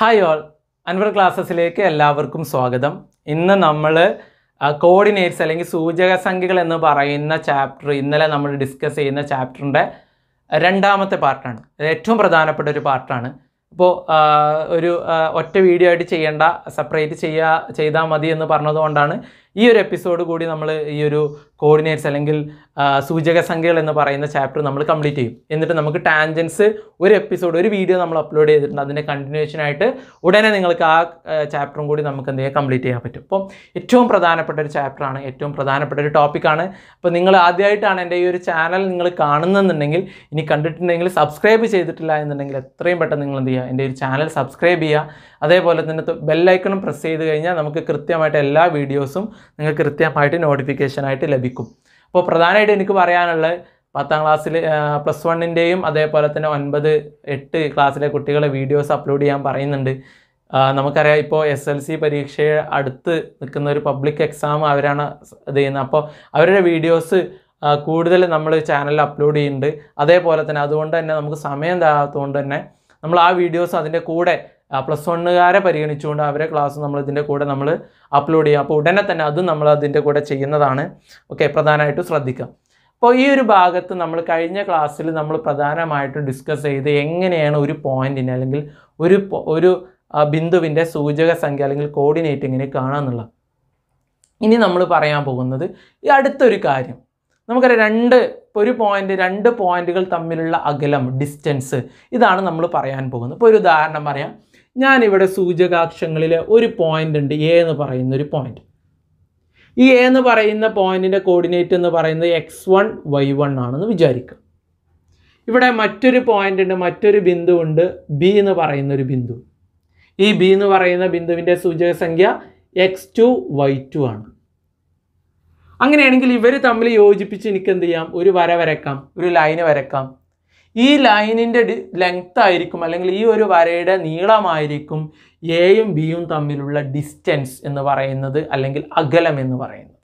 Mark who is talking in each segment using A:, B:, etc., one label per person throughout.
A: hi all Anwar ക്ലാസ്സസിലേക്ക് എല്ലാവർക്കും സ്വാഗതം ഇന്ന് നമ്മൾ കോർഡിനേറ്റ്സ് അല്ലെങ്കിൽ സൂചക സംഖ്യകൾ എന്ന് പറയുന്ന ചാപ്റ്റർ ഇന്നലെ നമ്മൾ ഡിസ്കസ് ചെയ്യുന്ന ചാപ്റ്ററിൻ്റെ രണ്ടാമത്തെ പാർട്ടാണ് ഏറ്റവും പ്രധാനപ്പെട്ട ഒരു പാർട്ടാണ് ഇപ്പോൾ ഒരു ഒറ്റ വീഡിയോ ആയിട്ട് ചെയ്യേണ്ട സെപ്പറേറ്റ് ചെയ്യുക ചെയ്താൽ മതി എന്ന് പറഞ്ഞതുകൊണ്ടാണ് ഈ ഒരു എപ്പിസോഡ് കൂടി നമ്മൾ ഈ ഒരു കോർഡിനേറ്റ്സ് അല്ലെങ്കിൽ സൂചക സംഖ്യകൾ എന്ന് പറയുന്ന ചാപ്റ്റർ നമ്മൾ കംപ്ലീറ്റ് ചെയ്യും എന്നിട്ട് നമുക്ക് ടാൻജൻസ് ഒരു എപ്പിസോഡ് ഒരു വീഡിയോ നമ്മൾ അപ്ലോഡ് ചെയ്തിട്ടുണ്ട് അതിൻ്റെ കണ്ടിന്യൂഷൻ ആയിട്ട് ഉടനെ നിങ്ങൾക്ക് ആ ചാപ്റ്ററും കൂടി നമുക്ക് എന്തെങ്കിലും കംപ്ലീറ്റ് ചെയ്യാൻ പറ്റും അപ്പം ഏറ്റവും പ്രധാനപ്പെട്ട ഒരു ചാപ്റ്ററാണ് ഏറ്റവും പ്രധാനപ്പെട്ട ഒരു ടോപ്പിക്കാണ് അപ്പോൾ നിങ്ങൾ ആദ്യമായിട്ടാണ് എൻ്റെ ഈ ഒരു ചാനൽ നിങ്ങൾ കാണുന്നുണ്ടെങ്കിൽ ഇനി കണ്ടിട്ടുണ്ടെങ്കിൽ സബ്സ്ക്രൈബ് ചെയ്തിട്ടില്ല എന്നുണ്ടെങ്കിൽ എത്രയും പെട്ടെന്ന് നിങ്ങൾ എന്ത് ചെയ്യുക എൻ്റെ ഒരു ചാനൽ സബ്സ്ക്രൈബ് ചെയ്യുക അതേപോലെ തന്നെ ബെല്ലൈക്കണും പ്രസ് ചെയ്ത് കഴിഞ്ഞാൽ നമുക്ക് കൃത്യമായിട്ട് എല്ലാ വീഡിയോസും നിങ്ങൾക്ക് കൃത്യമായിട്ട് നോട്ടിഫിക്കേഷനായിട്ട് ലഭിക്കും അപ്പോൾ പ്രധാനമായിട്ട് എനിക്ക് പറയാനുള്ളത് പത്താം ക്ലാസ്സിൽ പ്ലസ് വണ്ണിൻ്റെയും അതേപോലെ തന്നെ ഒൻപത് എട്ട് ക്ലാസ്സിലെ കുട്ടികളെ വീഡിയോസ് അപ്ലോഡ് ചെയ്യാൻ പറയുന്നുണ്ട് നമുക്കറിയാം ഇപ്പോൾ എസ് എൽ സി പരീക്ഷയെ അടുത്ത് നിൽക്കുന്ന ഒരു പബ്ലിക് എക്സാം അവരാണ് ഇത് ചെയ്യുന്നത് അപ്പോൾ അവരുടെ വീഡിയോസ് കൂടുതൽ നമ്മൾ ചാനലിൽ അപ്ലോഡ് ചെയ്യുന്നുണ്ട് അതേപോലെ തന്നെ അതുകൊണ്ട് തന്നെ നമുക്ക് സമയം താകാത്തതുകൊണ്ട് തന്നെ നമ്മൾ ആ വീഡിയോസ് അതിൻ്റെ കൂടെ പ്ലസ് വണ്ണുകാരെ പരിഗണിച്ചുകൊണ്ട് അവരെ ക്ലാസ് നമ്മൾ ഇതിൻ്റെ കൂടെ നമ്മൾ അപ്ലോഡ് ചെയ്യാം അപ്പോൾ ഉടനെ തന്നെ അതും നമ്മൾ അതിൻ്റെ കൂടെ ചെയ്യുന്നതാണ് ഓക്കെ പ്രധാനമായിട്ടും ശ്രദ്ധിക്കുക അപ്പോൾ ഈ ഒരു ഭാഗത്ത് നമ്മൾ കഴിഞ്ഞ ക്ലാസ്സിൽ നമ്മൾ പ്രധാനമായിട്ടും ഡിസ്കസ് ചെയ്ത് എങ്ങനെയാണ് ഒരു പോയിന്റിനെ അല്ലെങ്കിൽ ഒരു ഒരു ബിന്ദുവിൻ്റെ സൂചക സംഖ്യ അല്ലെങ്കിൽ കോർഡിനേറ്റിങ്ങിനെ കാണാമെന്നുള്ള ഇനി നമ്മൾ പറയാൻ പോകുന്നത് ഈ അടുത്തൊരു കാര്യം നമുക്കറിയാം രണ്ട് ഒരു പോയിന്റ് രണ്ട് പോയിന്റുകൾ തമ്മിലുള്ള അകലം ഡിസ്റ്റൻസ് ഇതാണ് നമ്മൾ പറയാൻ പോകുന്നത് ഇപ്പോൾ ഒരു ഉദാഹരണം പറയാം ഞാനിവിടെ സൂചകാക്ഷങ്ങളിൽ ഒരു പോയിൻ്റ് ഉണ്ട് എ എന്ന് പറയുന്ന ഒരു പോയിൻ്റ് ഈ എ എന്ന് പറയുന്ന പോയിൻറ്റിൻ്റെ കോർഡിനേറ്റ് എന്ന് പറയുന്നത് എക്സ് വൺ വൈ വൺ ആണെന്ന് വിചാരിക്കുക ഇവിടെ മറ്റൊരു പോയിൻ്റ് ഉണ്ട് മറ്റൊരു ബിന്ദു ഉണ്ട് ബി എന്ന് പറയുന്ന ഒരു ബിന്ദു ഈ ബി എന്ന് പറയുന്ന ബിന്ദുവിൻ്റെ സൂചക സംഖ്യ എക്സ് ടു വൈ ടു ആണ് അങ്ങനെയാണെങ്കിൽ ഇവർ തമ്മിൽ യോജിപ്പിച്ച് എനിക്ക് എന്ത് ചെയ്യാം ഒരു വര വരക്കാം ഒരു ലൈന് വരക്കാം ഈ ലൈനിൻ്റെ ലെങ്ത് ആയിരിക്കും അല്ലെങ്കിൽ ഈ ഒരു വരയുടെ നീളമായിരിക്കും എയും ബിയും തമ്മിലുള്ള ഡിസ്റ്റൻസ് എന്ന് പറയുന്നത് അല്ലെങ്കിൽ അകലം എന്ന് പറയുന്നത്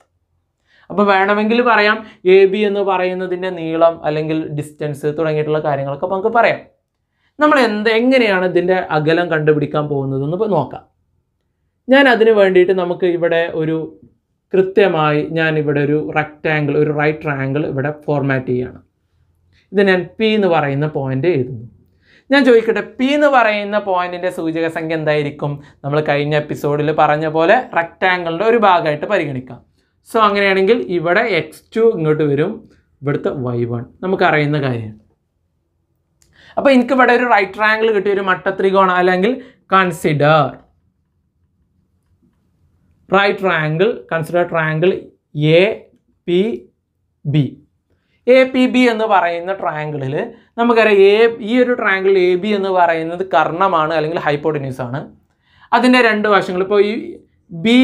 A: അപ്പോൾ വേണമെങ്കിൽ പറയാം എ ബി എന്ന് പറയുന്നതിൻ്റെ നീളം അല്ലെങ്കിൽ ഡിസ്റ്റൻസ് തുടങ്ങിയിട്ടുള്ള കാര്യങ്ങളൊക്കെ നമുക്ക് പറയാം നമ്മൾ എന്ത് എങ്ങനെയാണ് ഇതിൻ്റെ അകലം കണ്ടുപിടിക്കാൻ പോകുന്നതെന്ന് നോക്കാം ഞാൻ അതിന് വേണ്ടിയിട്ട് നമുക്ക് ഇവിടെ ഒരു കൃത്യമായി ഞാൻ ഇവിടെ ഒരു റെക്റ്റാങ്കിൾ ഒരു റൈറ്റ് ആംഗിൾ ഇവിടെ ഫോർമാറ്റ് ചെയ്യുകയാണ് ഇതിന് ഞാൻ പി എന്ന് പറയുന്ന പോയിന്റ് എഴുതുന്നു ഞാൻ ചോദിക്കട്ടെ പി എന്ന് പറയുന്ന പോയിന്റിന്റെ സൂചക സംഖ്യ എന്തായിരിക്കും നമ്മൾ കഴിഞ്ഞ എപ്പിസോഡിൽ പറഞ്ഞ പോലെ റെക്റ്റാങ്കിളിൻ്റെ ഒരു ഭാഗമായിട്ട് പരിഗണിക്കാം സോ അങ്ങനെയാണെങ്കിൽ ഇവിടെ എക്സ് ടു ഇങ്ങോട്ട് വരും ഇവിടുത്തെ വൈ വൺ നമുക്കറിയുന്ന കാര്യം അപ്പോൾ എനിക്ക് ഇവിടെ ഒരു റൈറ്റ് ആംഗിൾ കിട്ടിയ ഒരു മട്ടത്രികോണം അല്ലെങ്കിൽ consider right angle consider triangle A P B A P B എന്ന് പറയുന്ന ട്രയാങ്കിളിൽ നമുക്കറിയാം എ ഈ ഒരു ട്രയാങ്കിൾ എ ബി എന്ന് പറയുന്നത് കർണമാണ് അല്ലെങ്കിൽ ഹൈപ്പോട്ടിന്യൂസ് ആണ് അതിൻ്റെ രണ്ട് വശങ്ങൾ ഇപ്പോൾ ഈ ബി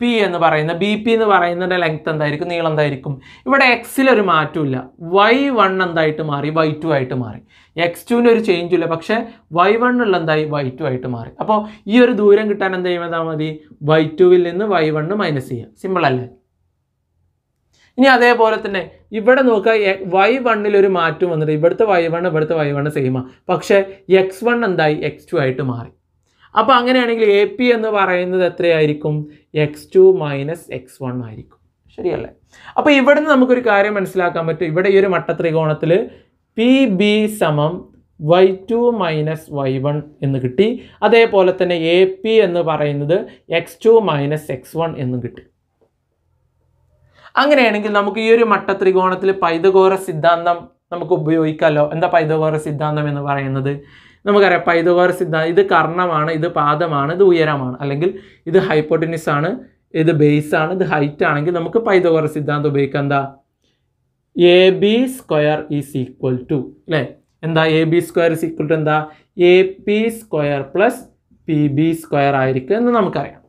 A: പി എന്ന് പറയുന്ന ബി പി എന്ന് പറയുന്നതിൻ്റെ ലെങ്ത് എന്തായിരിക്കും നീളം എന്തായിരിക്കും ഇവിടെ എക്സിലൊരു മാറ്റമില്ല വൈ വൺ എന്തായിട്ട് മാറി വൈ ടു ആയിട്ട് മാറി എക്സ് ടുവിന് ഒരു ചേഞ്ച് ഇല്ല പക്ഷേ വൈ വണ്ണുള്ള എന്തായി വൈ ടു ആയിട്ട് മാറി അപ്പോൾ ഈ ഒരു ദൂരം കിട്ടാൻ എന്ത് ചെയ്യുമ്പോൾ മതി വൈ ടുവിൽ നിന്ന് വൈ വണ്ണ് മൈനസ് ചെയ്യുക സിമ്പിൾ അല്ലേ ഇനി അതേപോലെ തന്നെ ഇവിടെ നോക്കുക വൈ വണ്ണിൽ ഒരു മാറ്റം വന്നിട്ട് ഇവിടുത്തെ വൈ വൺ ഇവിടുത്തെ വൈ വൺ സെയിമാണ് പക്ഷേ എക്സ് വൺ എന്തായി എക്സ് ടു ആയിട്ട് മാറി അപ്പോൾ അങ്ങനെയാണെങ്കിൽ എ പി എന്ന് പറയുന്നത് എത്രയായിരിക്കും X two minus X one ആയിരിക്കും ശരിയല്ലേ അപ്പോൾ നിന്ന് നമുക്കൊരു കാര്യം മനസ്സിലാക്കാൻ പറ്റും ഇവിടെ ഈ ഒരു ത്രികോണത്തിൽ പി ബി സമം Y two minus Y one എന്ന് കിട്ടി അതേപോലെ തന്നെ എ പി എന്ന് പറയുന്നത് X two minus X one എന്നും കിട്ടി അങ്ങനെയാണെങ്കിൽ നമുക്ക് ഈ ഒരു മട്ട ത്രികോണത്തിൽ പൈതകോര സിദ്ധാന്തം നമുക്ക് ഉപയോഗിക്കാമല്ലോ എന്താ പൈതകോര സിദ്ധാന്തം എന്ന് പറയുന്നത് നമുക്കറിയാം പൈതകോര സിദ്ധാന്തം ഇത് കർണമാണ് ഇത് പാദമാണ് ഇത് ഉയരമാണ് അല്ലെങ്കിൽ ഇത് ഹൈപ്പോട്ടിനിസ് ആണ് ഇത് ബേസ് ആണ് ഇത് ഹൈറ്റ് ആണെങ്കിൽ നമുക്ക് പൈതകോര സിദ്ധാന്തം ഉപയോഗിക്കാം എന്താ A B square is equal to അല്ലേ എന്താ A B square is equal to എന്താ A P square plus P B square ആയിരിക്കും എന്ന് നമുക്കറിയാം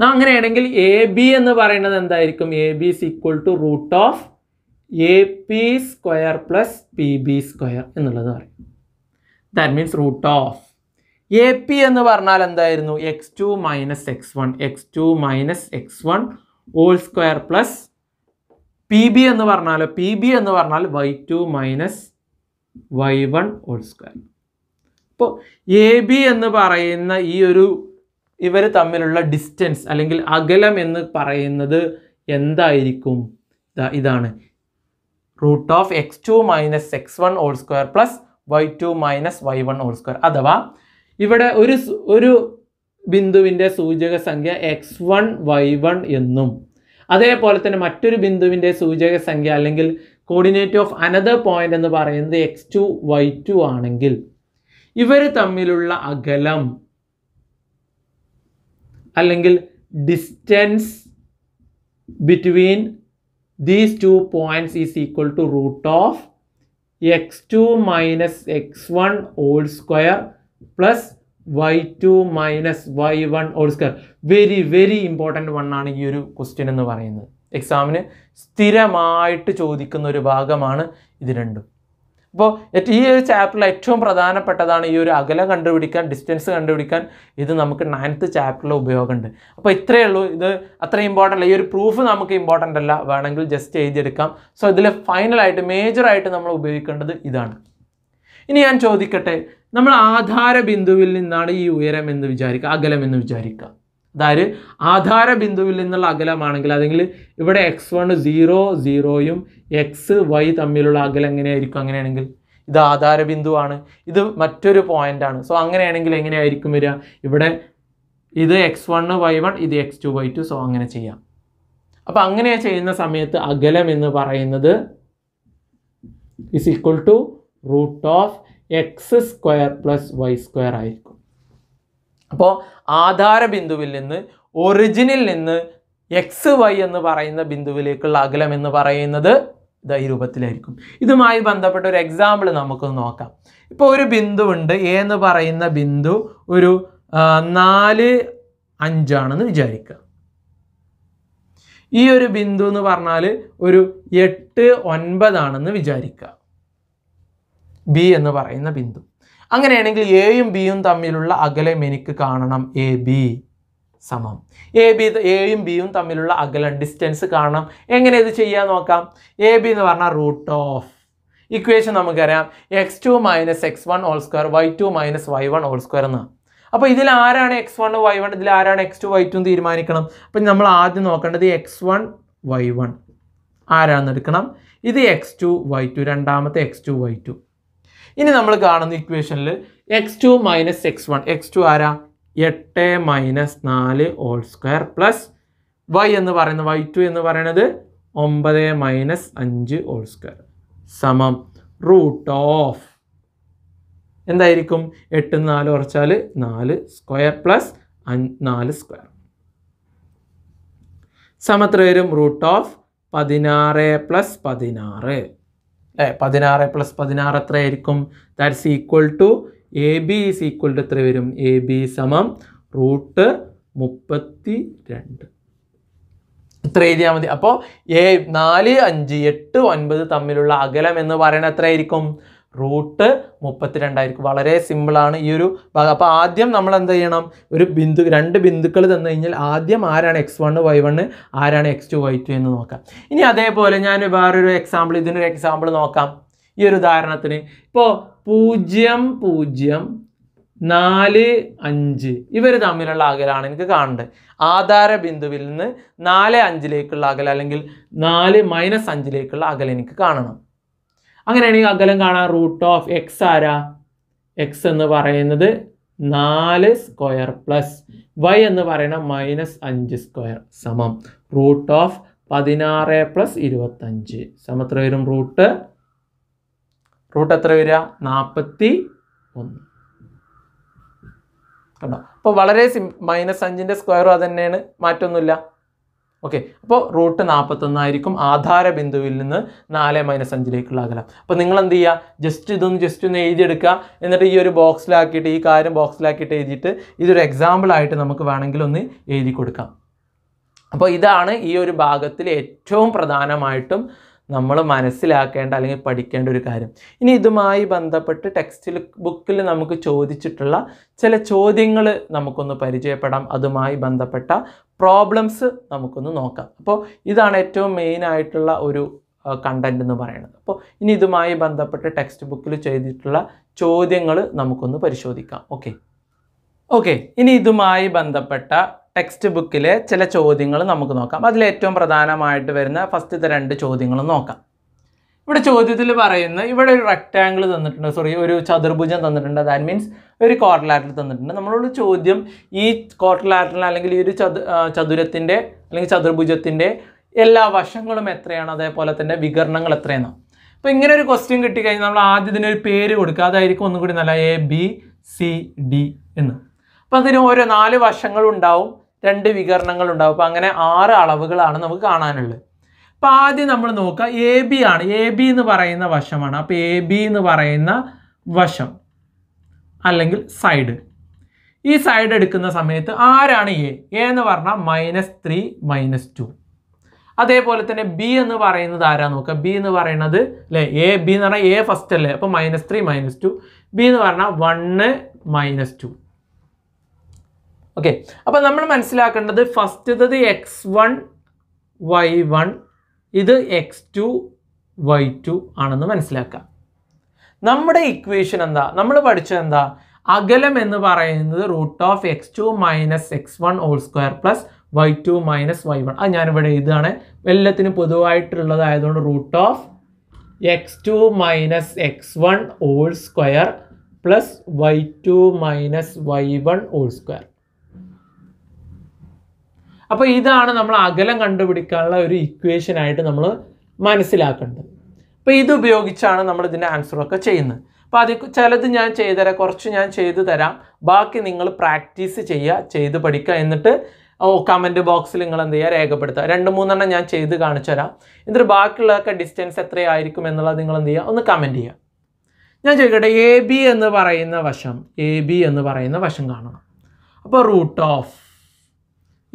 A: നാം അങ്ങനെയാണെങ്കിൽ എ ബി എന്ന് പറയുന്നത് എന്തായിരിക്കും A B is equal to root of A P square plus P B square എന്നുള്ളത് പറയും that means root of A P എന്ന് പറഞ്ഞാൽ എന്തായിരുന്നു X two minus X one X two minus X one whole square plus P B എന്ന് പറഞ്ഞാലോ P B എന്ന് പറഞ്ഞാൽ Y two minus Y one whole square അപ്പോൾ എ ബി എന്ന് പറയുന്ന ഈ ഒരു ഇവർ തമ്മിലുള്ള ഡിസ്റ്റൻസ് അല്ലെങ്കിൽ അകലം എന്ന് പറയുന്നത് എന്തായിരിക്കും ഇതാണ് root of X two minus X one whole square plus Y two minus Y one whole square അഥവാ ഇവിടെ ഒരു ഒരു ബിന്ദുവിൻ്റെ സൂചക സംഖ്യ എക്സ് വൺ വൈ വൺ എന്നും അതേപോലെ തന്നെ മറ്റൊരു ബിന്ദുവിൻ്റെ സൂചക സംഖ്യ അല്ലെങ്കിൽ കോർഡിനേറ്റ് ഓഫ് അനദർ പോയിൻ്റ് എന്ന് പറയുന്നത് എക്സ് ടു വൈ ടു ആണെങ്കിൽ ഇവർ തമ്മിലുള്ള അകലം അല്ലെങ്കിൽ distance between these two points is equal to root of X two minus X one whole square plus Y two minus Y one whole square very very important one ആണ് ഈ ഒരു question എന്ന് പറയുന്നത് എക്സാമിന് സ്ഥിരമായിട്ട് ചോദിക്കുന്ന ഒരു ഭാഗമാണ് ഇത് രണ്ടും അപ്പോൾ ഈ ഒരു ചാപ്റ്ററിൽ ഏറ്റവും പ്രധാനപ്പെട്ടതാണ് ഈ ഒരു അകലം കണ്ടുപിടിക്കാൻ ഡിസ്റ്റൻസ് കണ്ടുപിടിക്കാൻ ഇത് നമുക്ക് നയൻത്ത് ചാപ്റ്ററിൽ ഉപയോഗമുണ്ട് അപ്പോൾ ഇത്രയേ ഉള്ളൂ ഇത് അത്ര ഇമ്പോർട്ടൻ്റ് അല്ല ഈ ഒരു പ്രൂഫ് നമുക്ക് ഇമ്പോർട്ടൻ്റ് അല്ല വേണമെങ്കിൽ ജസ്റ്റ് എഴുതിയെടുക്കാം സോ ഇതിൽ ഫൈനലായിട്ട് മേജറായിട്ട് നമ്മൾ ഉപയോഗിക്കേണ്ടത് ഇതാണ് ഇനി ഞാൻ ചോദിക്കട്ടെ നമ്മൾ ആധാര ബിന്ദുവിൽ നിന്നാണ് ഈ ഉയരം എന്ന് വിചാരിക്കുക അകലം എന്ന് വിചാരിക്കുക അതായത് ആധാര ബിന്ദുവിൽ നിന്നുള്ള അകലമാണെങ്കിൽ അല്ലെങ്കിൽ ഇവിടെ എക്സ് വൺ സീറോ സീറോയും എക്സ് വൈ തമ്മിലുള്ള അകലം എങ്ങനെയായിരിക്കും അങ്ങനെയാണെങ്കിൽ ഇത് ആധാര ബിന്ദുവാണ് ഇത് മറ്റൊരു പോയിൻ്റാണ് സോ അങ്ങനെയാണെങ്കിൽ എങ്ങനെയായിരിക്കും വരിക ഇവിടെ ഇത് എക്സ് വൺ വൈ വൺ ഇത് X two Y two so അങ്ങനെ ചെയ്യാം അപ്പോൾ അങ്ങനെ ചെയ്യുന്ന സമയത്ത് അകലം എന്ന് പറയുന്നത് is equal to root of X square plus Y square ആയിരിക്കും അപ്പോൾ ആധാര ബിന്ദുവിൽ നിന്ന് ഒറിജിനിൽ നിന്ന് എക്സ് വൈ എന്ന് പറയുന്ന ബിന്ദുവിലേക്കുള്ള അകലം എന്ന് പറയുന്നത് ഈ രൂപത്തിലായിരിക്കും ഇതുമായി ബന്ധപ്പെട്ട ഒരു എക്സാമ്പിൾ നമുക്ക് നോക്കാം ഇപ്പോൾ ഒരു ബിന്ദു ഉണ്ട് എ എന്ന് പറയുന്ന ബിന്ദു ഒരു നാല് അഞ്ചാണെന്ന് വിചാരിക്കുക ഈ ഒരു ബിന്ദു എന്ന് പറഞ്ഞാൽ ഒരു എട്ട് ഒൻപതാണെന്ന് വിചാരിക്കുക ബി എന്ന് പറയുന്ന ബിന്ദു അങ്ങനെയാണെങ്കിൽ എയും ബിയും തമ്മിലുള്ള അകലം എനിക്ക് കാണണം എ ബി സമം എ ബി എയും ബിയും തമ്മിലുള്ള അകലം ഡിസ്റ്റൻസ് കാണണം എങ്ങനെ ഇത് ചെയ്യാൻ നോക്കാം എ ബി എന്ന് പറഞ്ഞാൽ റൂട്ട് ഓഫ് ഇക്വേഷൻ നമുക്കറിയാം X two minus X one whole square Y two minus Y one whole square എന്ന് അപ്പോൾ ഇതിൽ ആരാണ് എക്സ് വൺ വൈ വൺ ഇതിൽ ആരാണ് എക്സ് ടു വൈ ടു തീരുമാനിക്കണം അപ്പം നമ്മൾ ആദ്യം നോക്കേണ്ടത് എക്സ് വൺ വൈ വൺ ആരാണെന്ന് എടുക്കണം ഇത് എക്സ് ടു വൈ ടു രണ്ടാമത്തെ എക്സ് ടു വൈ ടു ഇനി നമ്മൾ കാണുന്ന ഇക്വേഷനിൽ X two minus X one X two ആരാ എട്ട് മൈനസ് നാല് ഓൾ സ്ക്വയർ പ്ലസ് വൈ എന്ന് പറയുന്ന വൈ ടു എന്ന് പറയുന്നത് ഒമ്പത് മൈനസ് അഞ്ച് ഓൾ സ്ക്വയർ സമം റൂട്ട് ഓഫ് എന്തായിരിക്കും എട്ട് നാല് കുറച്ചാൽ നാല് സ്ക്വയർ പ്ലസ് നാല് സ്ക്വയർ സമത്ര വരും റൂട്ട് ഓഫ് പതിനാറ് പ്ലസ് പതിനാറ് അല്ലേ പതിനാറ് പ്ലസ് പതിനാറ് എത്ര എത്രയായിരിക്കും that's equal to A B is equal to എത്ര വരും എ ബി സമം റൂട്ട് മുപ്പത്തി രണ്ട് ഇത്ര എഴുതിയാൽ മതി അപ്പോൾ ഏ നാല് അഞ്ച് എട്ട് ഒൻപത് തമ്മിലുള്ള അകലം എന്ന് പറയുന്നത് എത്രയായിരിക്കും റൂട്ട് മുപ്പത്തിരണ്ടായിരിക്കും വളരെ സിമ്പിളാണ് ഈ ഒരു ഭാഗം അപ്പോൾ ആദ്യം നമ്മൾ എന്ത് ചെയ്യണം ഒരു ബിന്ദു രണ്ട് ബിന്ദുക്കൾ തന്നു കഴിഞ്ഞാൽ ആദ്യം ആരാണ് എക്സ് വണ് വൈ വണ് ആരാണ് എക്സ് ടു വൈ ടു എന്ന് നോക്കാം ഇനി അതേപോലെ ഞാൻ വേറൊരു എക്സാമ്പിൾ ഇതിനൊരു എക്സാമ്പിൾ നോക്കാം ഈ ഒരു ഉദാഹരണത്തിന് ഇപ്പോൾ പൂജ്യം പൂജ്യം നാല് അഞ്ച് ഇവർ തമ്മിലുള്ള അകലാണ് എനിക്ക് കാണേണ്ടത് ആധാര ബിന്ദുവിൽ നിന്ന് നാല് അഞ്ചിലേക്കുള്ള അകൽ അല്ലെങ്കിൽ നാല് മൈനസ് അഞ്ചിലേക്കുള്ള അകൽ എനിക്ക് കാണണം അങ്ങനെയാണെങ്കിൽ അകലം കാണാൻ റൂട്ട് ഓഫ് എക്സ് ആരാ എക്സ് എന്ന് പറയുന്നത് നാല് സ്ക്വയർ പ്ലസ് വൈ എന്ന് പറയുന്നത് മൈനസ് അഞ്ച് സ്ക്വയർ സമം റൂട്ട് ഓഫ് പതിനാറ് പ്ലസ് ഇരുപത്തഞ്ച് സമം എത്ര വരും റൂട്ട് റൂട്ട് എത്ര വരിക നാൽപ്പത്തി ഒന്ന് കണ്ടോ അപ്പോൾ വളരെ സിം മൈനസ് അഞ്ചിൻ്റെ സ്ക്വയറും അത് തന്നെയാണ് മാറ്റമൊന്നുമില്ല ഓക്കെ അപ്പോൾ റൂട്ട് നാൽപ്പത്തൊന്നായിരിക്കും ആധാര ബിന്ദുവിൽ നിന്ന് നാല് മൈനസ് അഞ്ചിലേക്കുള്ള അകലം അപ്പോൾ നിങ്ങൾ എന്ത് ചെയ്യുക ജസ്റ്റ് ഇതൊന്ന് ജസ്റ്റ് ഒന്ന് എഴുതിയെടുക്കുക എന്നിട്ട് ഈ ഒരു ബോക്സിലാക്കിയിട്ട് ഈ കാര്യം ബോക്സിലാക്കിയിട്ട് എഴുതിയിട്ട് ഇതൊരു എക്സാമ്പിൾ ആയിട്ട് നമുക്ക് വേണമെങ്കിൽ ഒന്ന് എഴുതി കൊടുക്കാം അപ്പോൾ ഇതാണ് ഈ ഒരു ഭാഗത്തിൽ ഏറ്റവും പ്രധാനമായിട്ടും നമ്മൾ മനസ്സിലാക്കേണ്ട അല്ലെങ്കിൽ പഠിക്കേണ്ട ഒരു കാര്യം ഇനി ഇതുമായി ബന്ധപ്പെട്ട് ടെക്സ്റ്റ് ബുക്കിൽ നമുക്ക് ചോദിച്ചിട്ടുള്ള ചില ചോദ്യങ്ങൾ നമുക്കൊന്ന് പരിചയപ്പെടാം അതുമായി ബന്ധപ്പെട്ട പ്രോബ്ലംസ് നമുക്കൊന്ന് നോക്കാം അപ്പോൾ ഇതാണ് ഏറ്റവും മെയിൻ ആയിട്ടുള്ള ഒരു കണ്ടൻറ് എന്ന് പറയുന്നത് അപ്പോൾ ഇനി ഇതുമായി ബന്ധപ്പെട്ട് ടെക്സ്റ്റ് ബുക്കിൽ ചെയ്തിട്ടുള്ള ചോദ്യങ്ങൾ നമുക്കൊന്ന് പരിശോധിക്കാം ഓക്കെ ഓക്കെ ഇനി ഇതുമായി ബന്ധപ്പെട്ട ടെക്സ്റ്റ് ബുക്കിലെ ചില ചോദ്യങ്ങൾ നമുക്ക് നോക്കാം അതിൽ ഏറ്റവും പ്രധാനമായിട്ട് വരുന്ന ഫസ്റ്റത്തെ രണ്ട് ചോദ്യങ്ങളും നോക്കാം ഇവിടെ ചോദ്യത്തിൽ പറയുന്ന ഇവിടെ ഒരു റെക്റ്റാങ്കിൾ തന്നിട്ടുണ്ട് സോറി ഒരു ചതുർഭുജം തന്നിട്ടുണ്ട് ദാറ്റ് മീൻസ് ഒരു ക്വാർട്ടർ തന്നിട്ടുണ്ട് നമ്മളോട് ചോദ്യം ഈ ക്വാർട്ടർ അല്ലെങ്കിൽ ഈ ഒരു ചതു ചതുരത്തിൻ്റെ അല്ലെങ്കിൽ ചതുർഭുജത്തിൻ്റെ എല്ലാ വശങ്ങളും എത്രയാണ് അതേപോലെ തന്നെ വികരണങ്ങൾ എത്രയാണ് അപ്പോൾ ഇങ്ങനെ ഒരു ക്വസ്റ്റ്യൻ കിട്ടിക്കഴിഞ്ഞാൽ നമ്മൾ ആദ്യം ഇതിനൊരു പേര് കൊടുക്കുക അതായിരിക്കും ഒന്നും കൂടി നല്ല എ ബി സി ഡി എന്ന് അപ്പോൾ അതിന് ഓരോ നാല് വശങ്ങളുണ്ടാവും രണ്ട് വികരണങ്ങളുണ്ടാവും അപ്പോൾ അങ്ങനെ ആറ് അളവുകളാണ് നമുക്ക് കാണാനുള്ളത് അപ്പോൾ ആദ്യം നമ്മൾ നോക്കുക എ ബി ആണ് എ ബി എന്ന് പറയുന്ന വശമാണ് അപ്പോൾ എ ബി എന്ന് പറയുന്ന വശം അല്ലെങ്കിൽ സൈഡ് ഈ സൈഡ് എടുക്കുന്ന സമയത്ത് ആരാണ് എ എ എന്ന് പറഞ്ഞാൽ മൈനസ് ത്രീ മൈനസ് ടു അതേപോലെ തന്നെ ബി എന്ന് പറയുന്നത് ആരാ നോക്കുക ബി എന്ന് പറയുന്നത് അല്ലേ എ ബി എന്ന് പറഞ്ഞാൽ എ ഫസ്റ്റ് അല്ലേ അപ്പോൾ minus three minus two B എന്ന് പറഞ്ഞാൽ വണ്ണ് മൈനസ് ടു ഓക്കെ അപ്പോൾ നമ്മൾ മനസ്സിലാക്കേണ്ടത് ഫസ്റ്റത്തത് എക്സ് വൺ വൈ വൺ ഇത് എക്സ് ടു വൈ ടു ആണെന്ന് മനസ്സിലാക്കാം നമ്മുടെ ഇക്വേഷൻ എന്താ നമ്മൾ പഠിച്ചത് എന്താ അകലം എന്ന് പറയുന്നത് root of X two minus X one whole square plus Y two minus Y one അത് ഞാനിവിടെ ഇതാണ് എല്ലാത്തിനും പൊതുവായിട്ടുള്ളതായതുകൊണ്ട് root of X two minus X one whole square plus Y two minus Y one whole square അപ്പോൾ ഇതാണ് നമ്മൾ അകലം കണ്ടുപിടിക്കാനുള്ള ഒരു ഇക്വേഷനായിട്ട് നമ്മൾ മനസ്സിലാക്കേണ്ടത് അപ്പോൾ ഇത് ഉപയോഗിച്ചാണ് നമ്മൾ ഇതിൻ്റെ ആൻസറൊക്കെ ചെയ്യുന്നത് അപ്പോൾ അതിൽ ചിലത് ഞാൻ ചെയ്തു തരാം കുറച്ച് ഞാൻ ചെയ്തു തരാം ബാക്കി നിങ്ങൾ പ്രാക്ടീസ് ചെയ്യുക ചെയ്ത് പഠിക്കുക എന്നിട്ട് ഓ കമൻറ്റ് ബോക്സിൽ നിങ്ങൾ എന്ത് ചെയ്യുക രേഖപ്പെടുത്തുക രണ്ട് മൂന്നെണ്ണം ഞാൻ ചെയ്ത് കാണിച്ചു തരാം എന്നിട്ട് ബാക്കിയുള്ളതൊക്കെ ഡിസ്റ്റൻസ് എത്രയായിരിക്കും എന്നുള്ളത് നിങ്ങൾ എന്ത് ചെയ്യുക ഒന്ന് കമൻറ്റ് ചെയ്യുക ഞാൻ ചോദിക്കട്ടെ എ ബി എന്ന് പറയുന്ന വശം എ ബി എന്ന് പറയുന്ന വശം കാണണം അപ്പോൾ റൂട്ട് ഓഫ്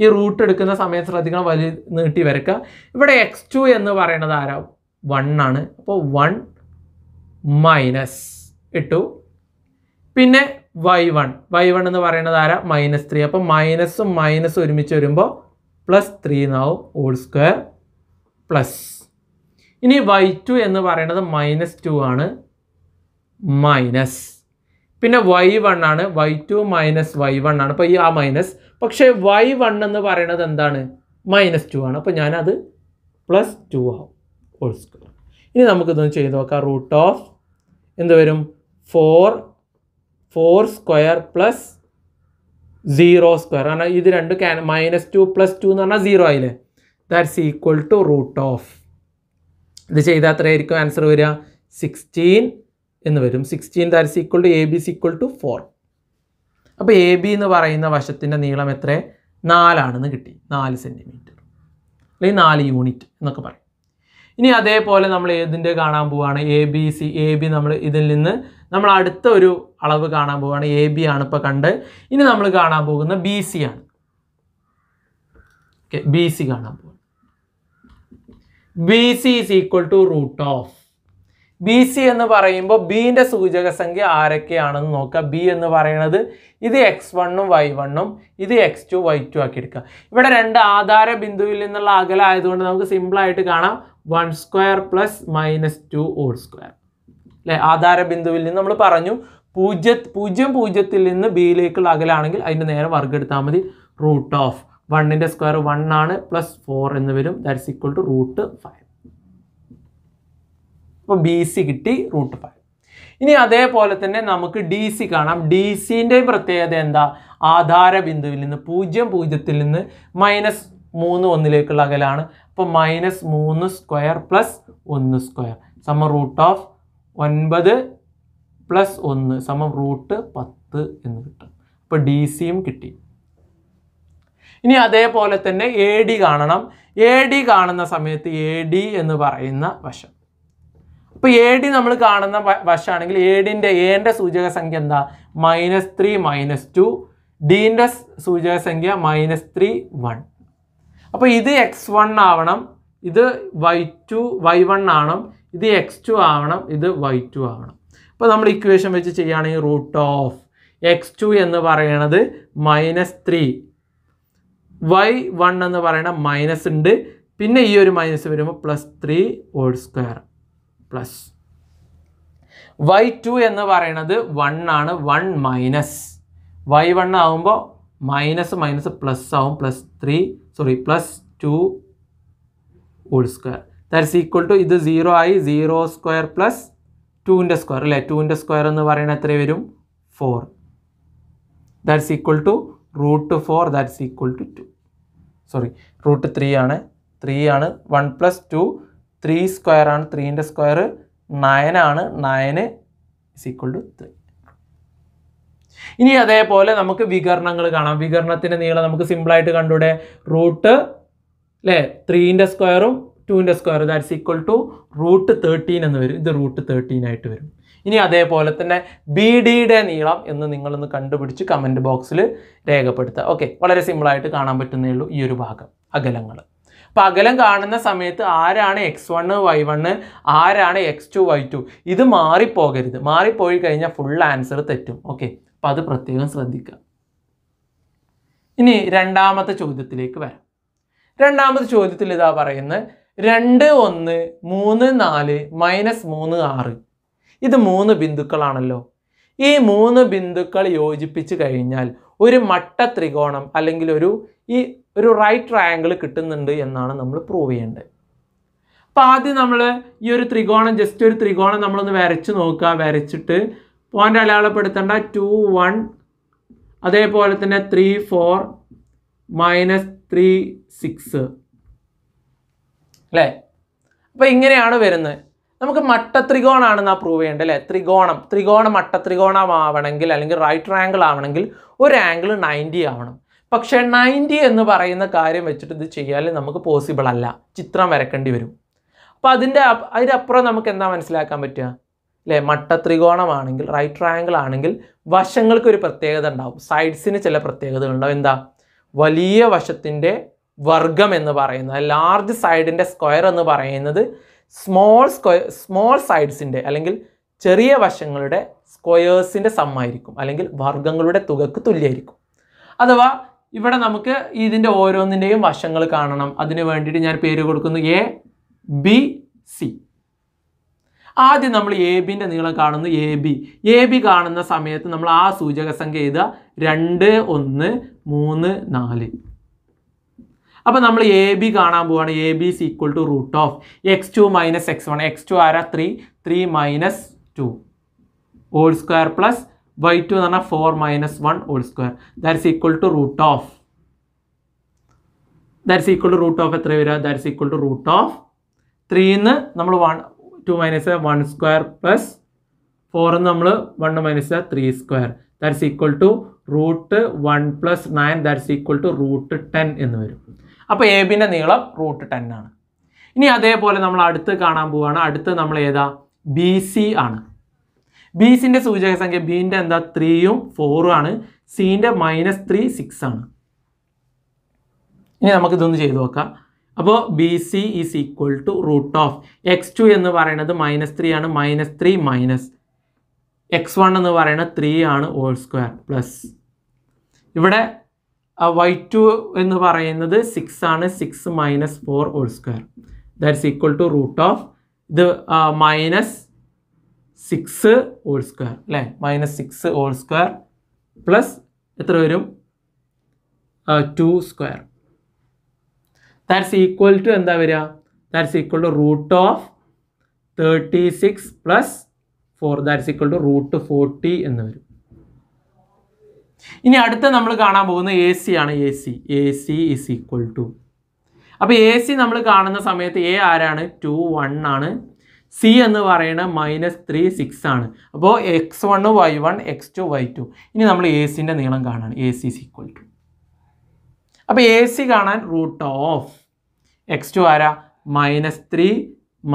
A: ഈ റൂട്ട് എടുക്കുന്ന സമയത്ത് ശ്രദ്ധിക്കണം വലി നീട്ടി വരക്കുക ഇവിടെ എക്സ് ടു എന്ന് പറയുന്നത് ആരാ വൺ ആണ് അപ്പോൾ വൺ മൈനസ് ഇട്ടു പിന്നെ വൈ വൺ വൈ വൺ എന്ന് പറയുന്നത് ആരാ മൈനസ് ത്രീ അപ്പോൾ മൈനസും മൈനസ് ഒരുമിച്ച് വരുമ്പോൾ പ്ലസ് ത്രീ എന്നാവും ഓൾ സ്ക്വയർ പ്ലസ് ഇനി വൈ ടു എന്ന് പറയുന്നത് മൈനസ് ടു ആണ് മൈനസ് പിന്നെ വൈ വൺ ആണ് Y two minus Y one ആണ് അപ്പോൾ ഈ ആ മൈനസ് പക്ഷേ വൈ വൺ എന്ന് പറയുന്നത് എന്താണ് മൈനസ് ടു ആണ് അപ്പോൾ ഞാനത് പ്ലസ് ടു ആവും ഹോൾ സ്ക്വയർ ഇനി നമുക്കിതൊന്ന് ചെയ്ത് നോക്കാം റൂട്ട് ഓഫ് എന്ത് വരും four four square plus zero square കാരണം ഇത് രണ്ട് ക്യാൻ മൈനസ് ടു പ്ലസ് ടു എന്ന് പറഞ്ഞാൽ സീറോ ആയില്ലേ that's equal to root of ഇത് ചെയ്താൽ അത്രയായിരിക്കും ആൻസർ വരിക സിക്സ്റ്റീൻ എന്ന് വരും sixteen that is equal to A B is equal to four അപ്പോൾ എ ബി എന്ന് പറയുന്ന വശത്തിൻ്റെ നീളം എത്ര നാലാണെന്ന് കിട്ടി നാല് സെൻറ്റിമീറ്റർ അല്ലെങ്കിൽ നാല് യൂണിറ്റ് എന്നൊക്കെ പറയും ഇനി അതേപോലെ നമ്മൾ ഏതിൻ്റെ കാണാൻ പോവുകയാണ് A B C A B നമ്മൾ ഇതിൽ നിന്ന് നമ്മൾ അടുത്ത ഒരു അളവ് കാണാൻ പോവുകയാണ് എ ബി ആണ് ഇപ്പോൾ കണ്ട് ഇനി നമ്മൾ കാണാൻ പോകുന്ന ബി സി ആണ് ബി സി കാണാൻ പോകും B C is equal to root of B C എന്ന് പറയുമ്പോൾ ബീൻ്റെ സൂചക സംഖ്യ ആരൊക്കെയാണെന്ന് നോക്കുക ബി എന്ന് പറയുന്നത് ഇത് എക്സ് വണ്ണും വൈ വണ്ണും ഇത് എക്സ് ടു വൈ ടു ആക്കി എടുക്കുക ഇവിടെ രണ്ട് ആധാര ബിന്ദുവിൽ നിന്നുള്ള ആയതുകൊണ്ട് നമുക്ക് സിമ്പിളായിട്ട് കാണാം one square plus minus two whole square അല്ലേ ആധാര ബിന്ദുവിൽ നിന്ന് നമ്മൾ പറഞ്ഞു പൂജ്യ പൂജ്യം പൂജ്യത്തിൽ നിന്ന് ബിയിലേക്കുള്ള അകലാണെങ്കിൽ അതിൻ്റെ നേരെ വർഗ്ഗം എടുത്താൽ മതി റൂട്ട് ഓഫ് വണ്ണിൻ്റെ സ്ക്വയർ വൺ ആണ് പ്ലസ് ഫോർ എന്ന് വരും that's equal to root five അപ്പോൾ ബി സി കിട്ടി റൂട്ട് ഫൈവ് ഇനി അതേപോലെ തന്നെ നമുക്ക് ഡി സി കാണാം ഡി സിൻ്റെയും പ്രത്യേകത എന്താ ആധാര ബിന്ദുവിൽ നിന്ന് പൂജ്യം പൂജ്യത്തിൽ നിന്ന് മൈനസ് മൂന്ന് ഒന്നിലേക്കുള്ള അകലാണ് അപ്പോൾ മൈനസ് മൂന്ന് സ്ക്വയർ പ്ലസ് ഒന്ന് സ്ക്വയർ സമ റൂട്ട് ഓഫ് ഒൻപത് പ്ലസ് ഒന്ന് സമം റൂട്ട് പത്ത് എന്ന് കിട്ടും അപ്പോൾ ഡി സിയും കിട്ടി ഇനി അതേപോലെ തന്നെ എ ഡി കാണണം എ ഡി കാണുന്ന സമയത്ത് എ ഡി എന്ന് പറയുന്ന വശം ഇപ്പോൾ എ ഡി നമ്മൾ കാണുന്ന വശമാണെങ്കിൽ എ ഡിൻ്റെ എൻ്റെ സൂചക സംഖ്യ എന്താ മൈനസ് ത്രീ മൈനസ് ടു ഡീൻ്റെ സൂചക സംഖ്യ മൈനസ് ത്രീ വൺ അപ്പോൾ ഇത് എക്സ് വൺ ആവണം ഇത് വൈ ടു വൈ വൺ ആവണം ഇത് എക്സ് ടു ആവണം ഇത് വൈ ടു ആവണം അപ്പോൾ നമ്മൾ ഇക്വേഷൻ വെച്ച് ചെയ്യുകയാണെങ്കിൽ റൂട്ട് ഓഫ് എക്സ് ടു എന്ന് പറയണത് മൈനസ് ത്രീ വൈ വൺ എന്ന് പറയണ മൈനസ് ഉണ്ട് പിന്നെ ഈ ഒരു മൈനസ് വരുമ്പോൾ plus three whole square plus Y two എന്ന് പറയണത് വൺ ആണ് വൺ മൈനസ് വൈ വൺ ആവുമ്പോൾ മൈനസ് മൈനസ് പ്ലസ് ആവും plus three sorry plus two whole square that's equal to ഇത് സീറോ ആയി സീറോ സ്ക്വയർ പ്ലസ് ടുവിൻ്റെ സ്ക്വയർ അല്ലേ ടുവിൻ്റെ സ്ക്വയർ എന്ന് പറയുന്നത് എത്ര വരും four that's equal to root four that's equal to two sorry root three ആണ് ത്രീ ആണ് one plus two three square ആണ് ത്രീൻ്റെ സ്ക്വയർ നയൻ ആണ് nine is equal to three ഇനി അതേപോലെ നമുക്ക് വികരണങ്ങൾ കാണാം വികരണത്തിൻ്റെ നീളം നമുക്ക് സിമ്പിളായിട്ട് കണ്ടൂടെ റൂട്ട് അല്ലേ ത്രീൻ്റെ സ്ക്വയറും ടുവിൻ്റെ square that's equal to root thirteen എന്ന് വരും ഇത് റൂട്ട് തേർട്ടീൻ ആയിട്ട് വരും ഇനി അതേപോലെ തന്നെ ബി ഡിയുടെ നീളം എന്ന് നിങ്ങളൊന്ന് കണ്ടുപിടിച്ച് കമൻറ്റ് ബോക്സിൽ രേഖപ്പെടുത്തുക ഓക്കെ വളരെ സിമ്പിളായിട്ട് കാണാൻ പറ്റുന്നേ ഉള്ളൂ ഈ ഒരു ഭാഗം അകലങ്ങൾ അപ്പോൾ അകലം കാണുന്ന സമയത്ത് ആരാണ് എക്സ് വണ് വൈ വണ് ആരാണ് എക്സ് ടു വൈ ടു ഇത് മാറിപ്പോകരുത് മാറിപ്പോയി കഴിഞ്ഞാൽ ഫുൾ ആൻസർ തെറ്റും ഓക്കെ അപ്പോൾ അത് പ്രത്യേകം ശ്രദ്ധിക്കുക ഇനി രണ്ടാമത്തെ ചോദ്യത്തിലേക്ക് വരാം രണ്ടാമത്തെ ചോദ്യത്തിൽ ഇതാ പറയുന്നത് രണ്ട് ഒന്ന് മൂന്ന് നാല് മൈനസ് മൂന്ന് ആറ് ഇത് മൂന്ന് ബിന്ദുക്കളാണല്ലോ ഈ മൂന്ന് ബിന്ദുക്കൾ യോജിപ്പിച്ച് കഴിഞ്ഞാൽ ഒരു മട്ട ത്രികോണം അല്ലെങ്കിൽ ഒരു ഈ ഒരു റൈറ്റ് ട്രയാങ്കിൾ കിട്ടുന്നുണ്ട് എന്നാണ് നമ്മൾ പ്രൂവ് ചെയ്യേണ്ടത് അപ്പോൾ ആദ്യം നമ്മൾ ഈ ഒരു ത്രികോണം ജസ്റ്റ് ഒരു ത്രികോണം നമ്മളൊന്ന് വരച്ച് നോക്കുക വരച്ചിട്ട് പോയിൻ്റ് അടയാളപ്പെടുത്തേണ്ട ടു വൺ അതേപോലെ തന്നെ three four minus three six അല്ലേ അപ്പോൾ ഇങ്ങനെയാണ് വരുന്നത് നമുക്ക് മട്ടത്രികോണാണെന്ന് ആ പ്രൂവ് ചെയ്യേണ്ടത് അല്ലേ ത്രികോണം ത്രികോണം മട്ടത്രികോണമാവണമെങ്കിൽ അല്ലെങ്കിൽ റൈറ്റ് ആംഗിൾ ആവണമെങ്കിൽ ഒരു ആംഗിൾ നയൻറ്റി ആവണം പക്ഷേ നയൻറ്റി എന്ന് പറയുന്ന കാര്യം വെച്ചിട്ട് ഇത് ചെയ്യാൻ നമുക്ക് പോസിബിൾ അല്ല ചിത്രം വരക്കേണ്ടി വരും അപ്പോൾ അതിൻ്റെ അതിനപ്പുറം നമുക്ക് എന്താ മനസ്സിലാക്കാൻ പറ്റുക അല്ലേ മട്ട ത്രികോണമാണെങ്കിൽ റൈറ്റ് ട്രയാങ്കിൾ ആണെങ്കിൽ വശങ്ങൾക്ക് ഒരു പ്രത്യേകത ഉണ്ടാവും സൈഡ്സിന് ചില പ്രത്യേകതകൾ ഉണ്ടാവും എന്താ വലിയ വശത്തിൻ്റെ വർഗം എന്ന് പറയുന്നത് ലാർജ് സൈഡിൻ്റെ സ്ക്വയർ എന്ന് പറയുന്നത് സ്മോൾ സ്ക്വയർ സ്മോൾ സൈഡ്സിൻ്റെ അല്ലെങ്കിൽ ചെറിയ വശങ്ങളുടെ സ്ക്വയേഴ്സിൻ്റെ സമ്മായിരിക്കും അല്ലെങ്കിൽ വർഗങ്ങളുടെ തുകക്ക് തുല്യമായിരിക്കും അഥവാ ഇവിടെ നമുക്ക് ഇതിൻ്റെ ഓരോന്നിൻ്റെയും വശങ്ങൾ കാണണം അതിന് വേണ്ടിയിട്ട് ഞാൻ പേര് കൊടുക്കുന്നു എ ബി സി ആദ്യം നമ്മൾ എ ബിൻ്റെ നീളം കാണുന്നു എ ബി എ ബി കാണുന്ന സമയത്ത് നമ്മൾ ആ സൂചക സംഖ്യ എഴുതുക രണ്ട് ഒന്ന് മൂന്ന് നാല് അപ്പോൾ നമ്മൾ എ ബി കാണാൻ പോവാണ് A B C equal to root of X two minus X one X two ആരാ three three minus two whole square plus Y two എന്ന് പറഞ്ഞാൽ four minus one whole square that's equal to root of that's equal to root of എത്ര വരിക that's equal to root of ത്രീന്ന് നമ്മൾ one two minus one square plus four എന്ന് നമ്മൾ one minus three square that's equal to root one plus nine that's equal to root ten എന്ന് വരും അപ്പോൾ A ബിൻ്റെ നീളം റൂട്ട് ടെൻ ആണ് ഇനി അതേപോലെ നമ്മൾ അടുത്ത് കാണാൻ പോവുകയാണ് അടുത്ത് നമ്മൾ ഏതാ ബി സി ആണ് ബീസിൻ്റെ സൂചക സംഖ്യ ബീൻ്റെ എന്താ ത്രീയും ഫോറും ആണ് സീൻ്റെ മൈനസ് ത്രീ സിക്സ് ആണ് ഇനി നമുക്ക് ഇതൊന്ന് ചെയ്തു നോക്കാം അപ്പോൾ B C is equal to root of X two എന്ന് പറയുന്നത് മൈനസ് ത്രീ ആണ് minus three minus X one എന്ന് പറയുന്നത് ത്രീ ആണ് ഓൾ സ്ക്വയർ പ്ലസ് ഇവിടെ വൈ ടു എന്ന് പറയുന്നത് സിക്സ് ആണ് six minus four whole square that's equal to root of ഇത് മൈനസ് സിക്സ് ഓൾ സ്ക്വയർ അല്ലേ minus six whole square plus എത്ര വരും two square that's equal to എന്താ വരിക that's equal to root of thirty six plus four that's equal to root forty എന്ന് വരും ഇനി അടുത്ത നമ്മൾ കാണാൻ പോകുന്ന എ സി ആണ് A C A C is equal to അപ്പോൾ എ സി നമ്മൾ കാണുന്ന സമയത്ത് എ ആരാണ് ടു വൺ ആണ് സി എന്ന് പറയുന്നത് മൈനസ് ത്രീ സിക്സ് ആണ് അപ്പോൾ X one Y one X two Y two ഇനി നമ്മൾ എ സിൻ്റെ നീളം കാണാൻ A C is equal to അപ്പോൾ എ സി കാണാൻ റൂട്ട് ഓഫ് എക്സ് ടു ആരാ minus three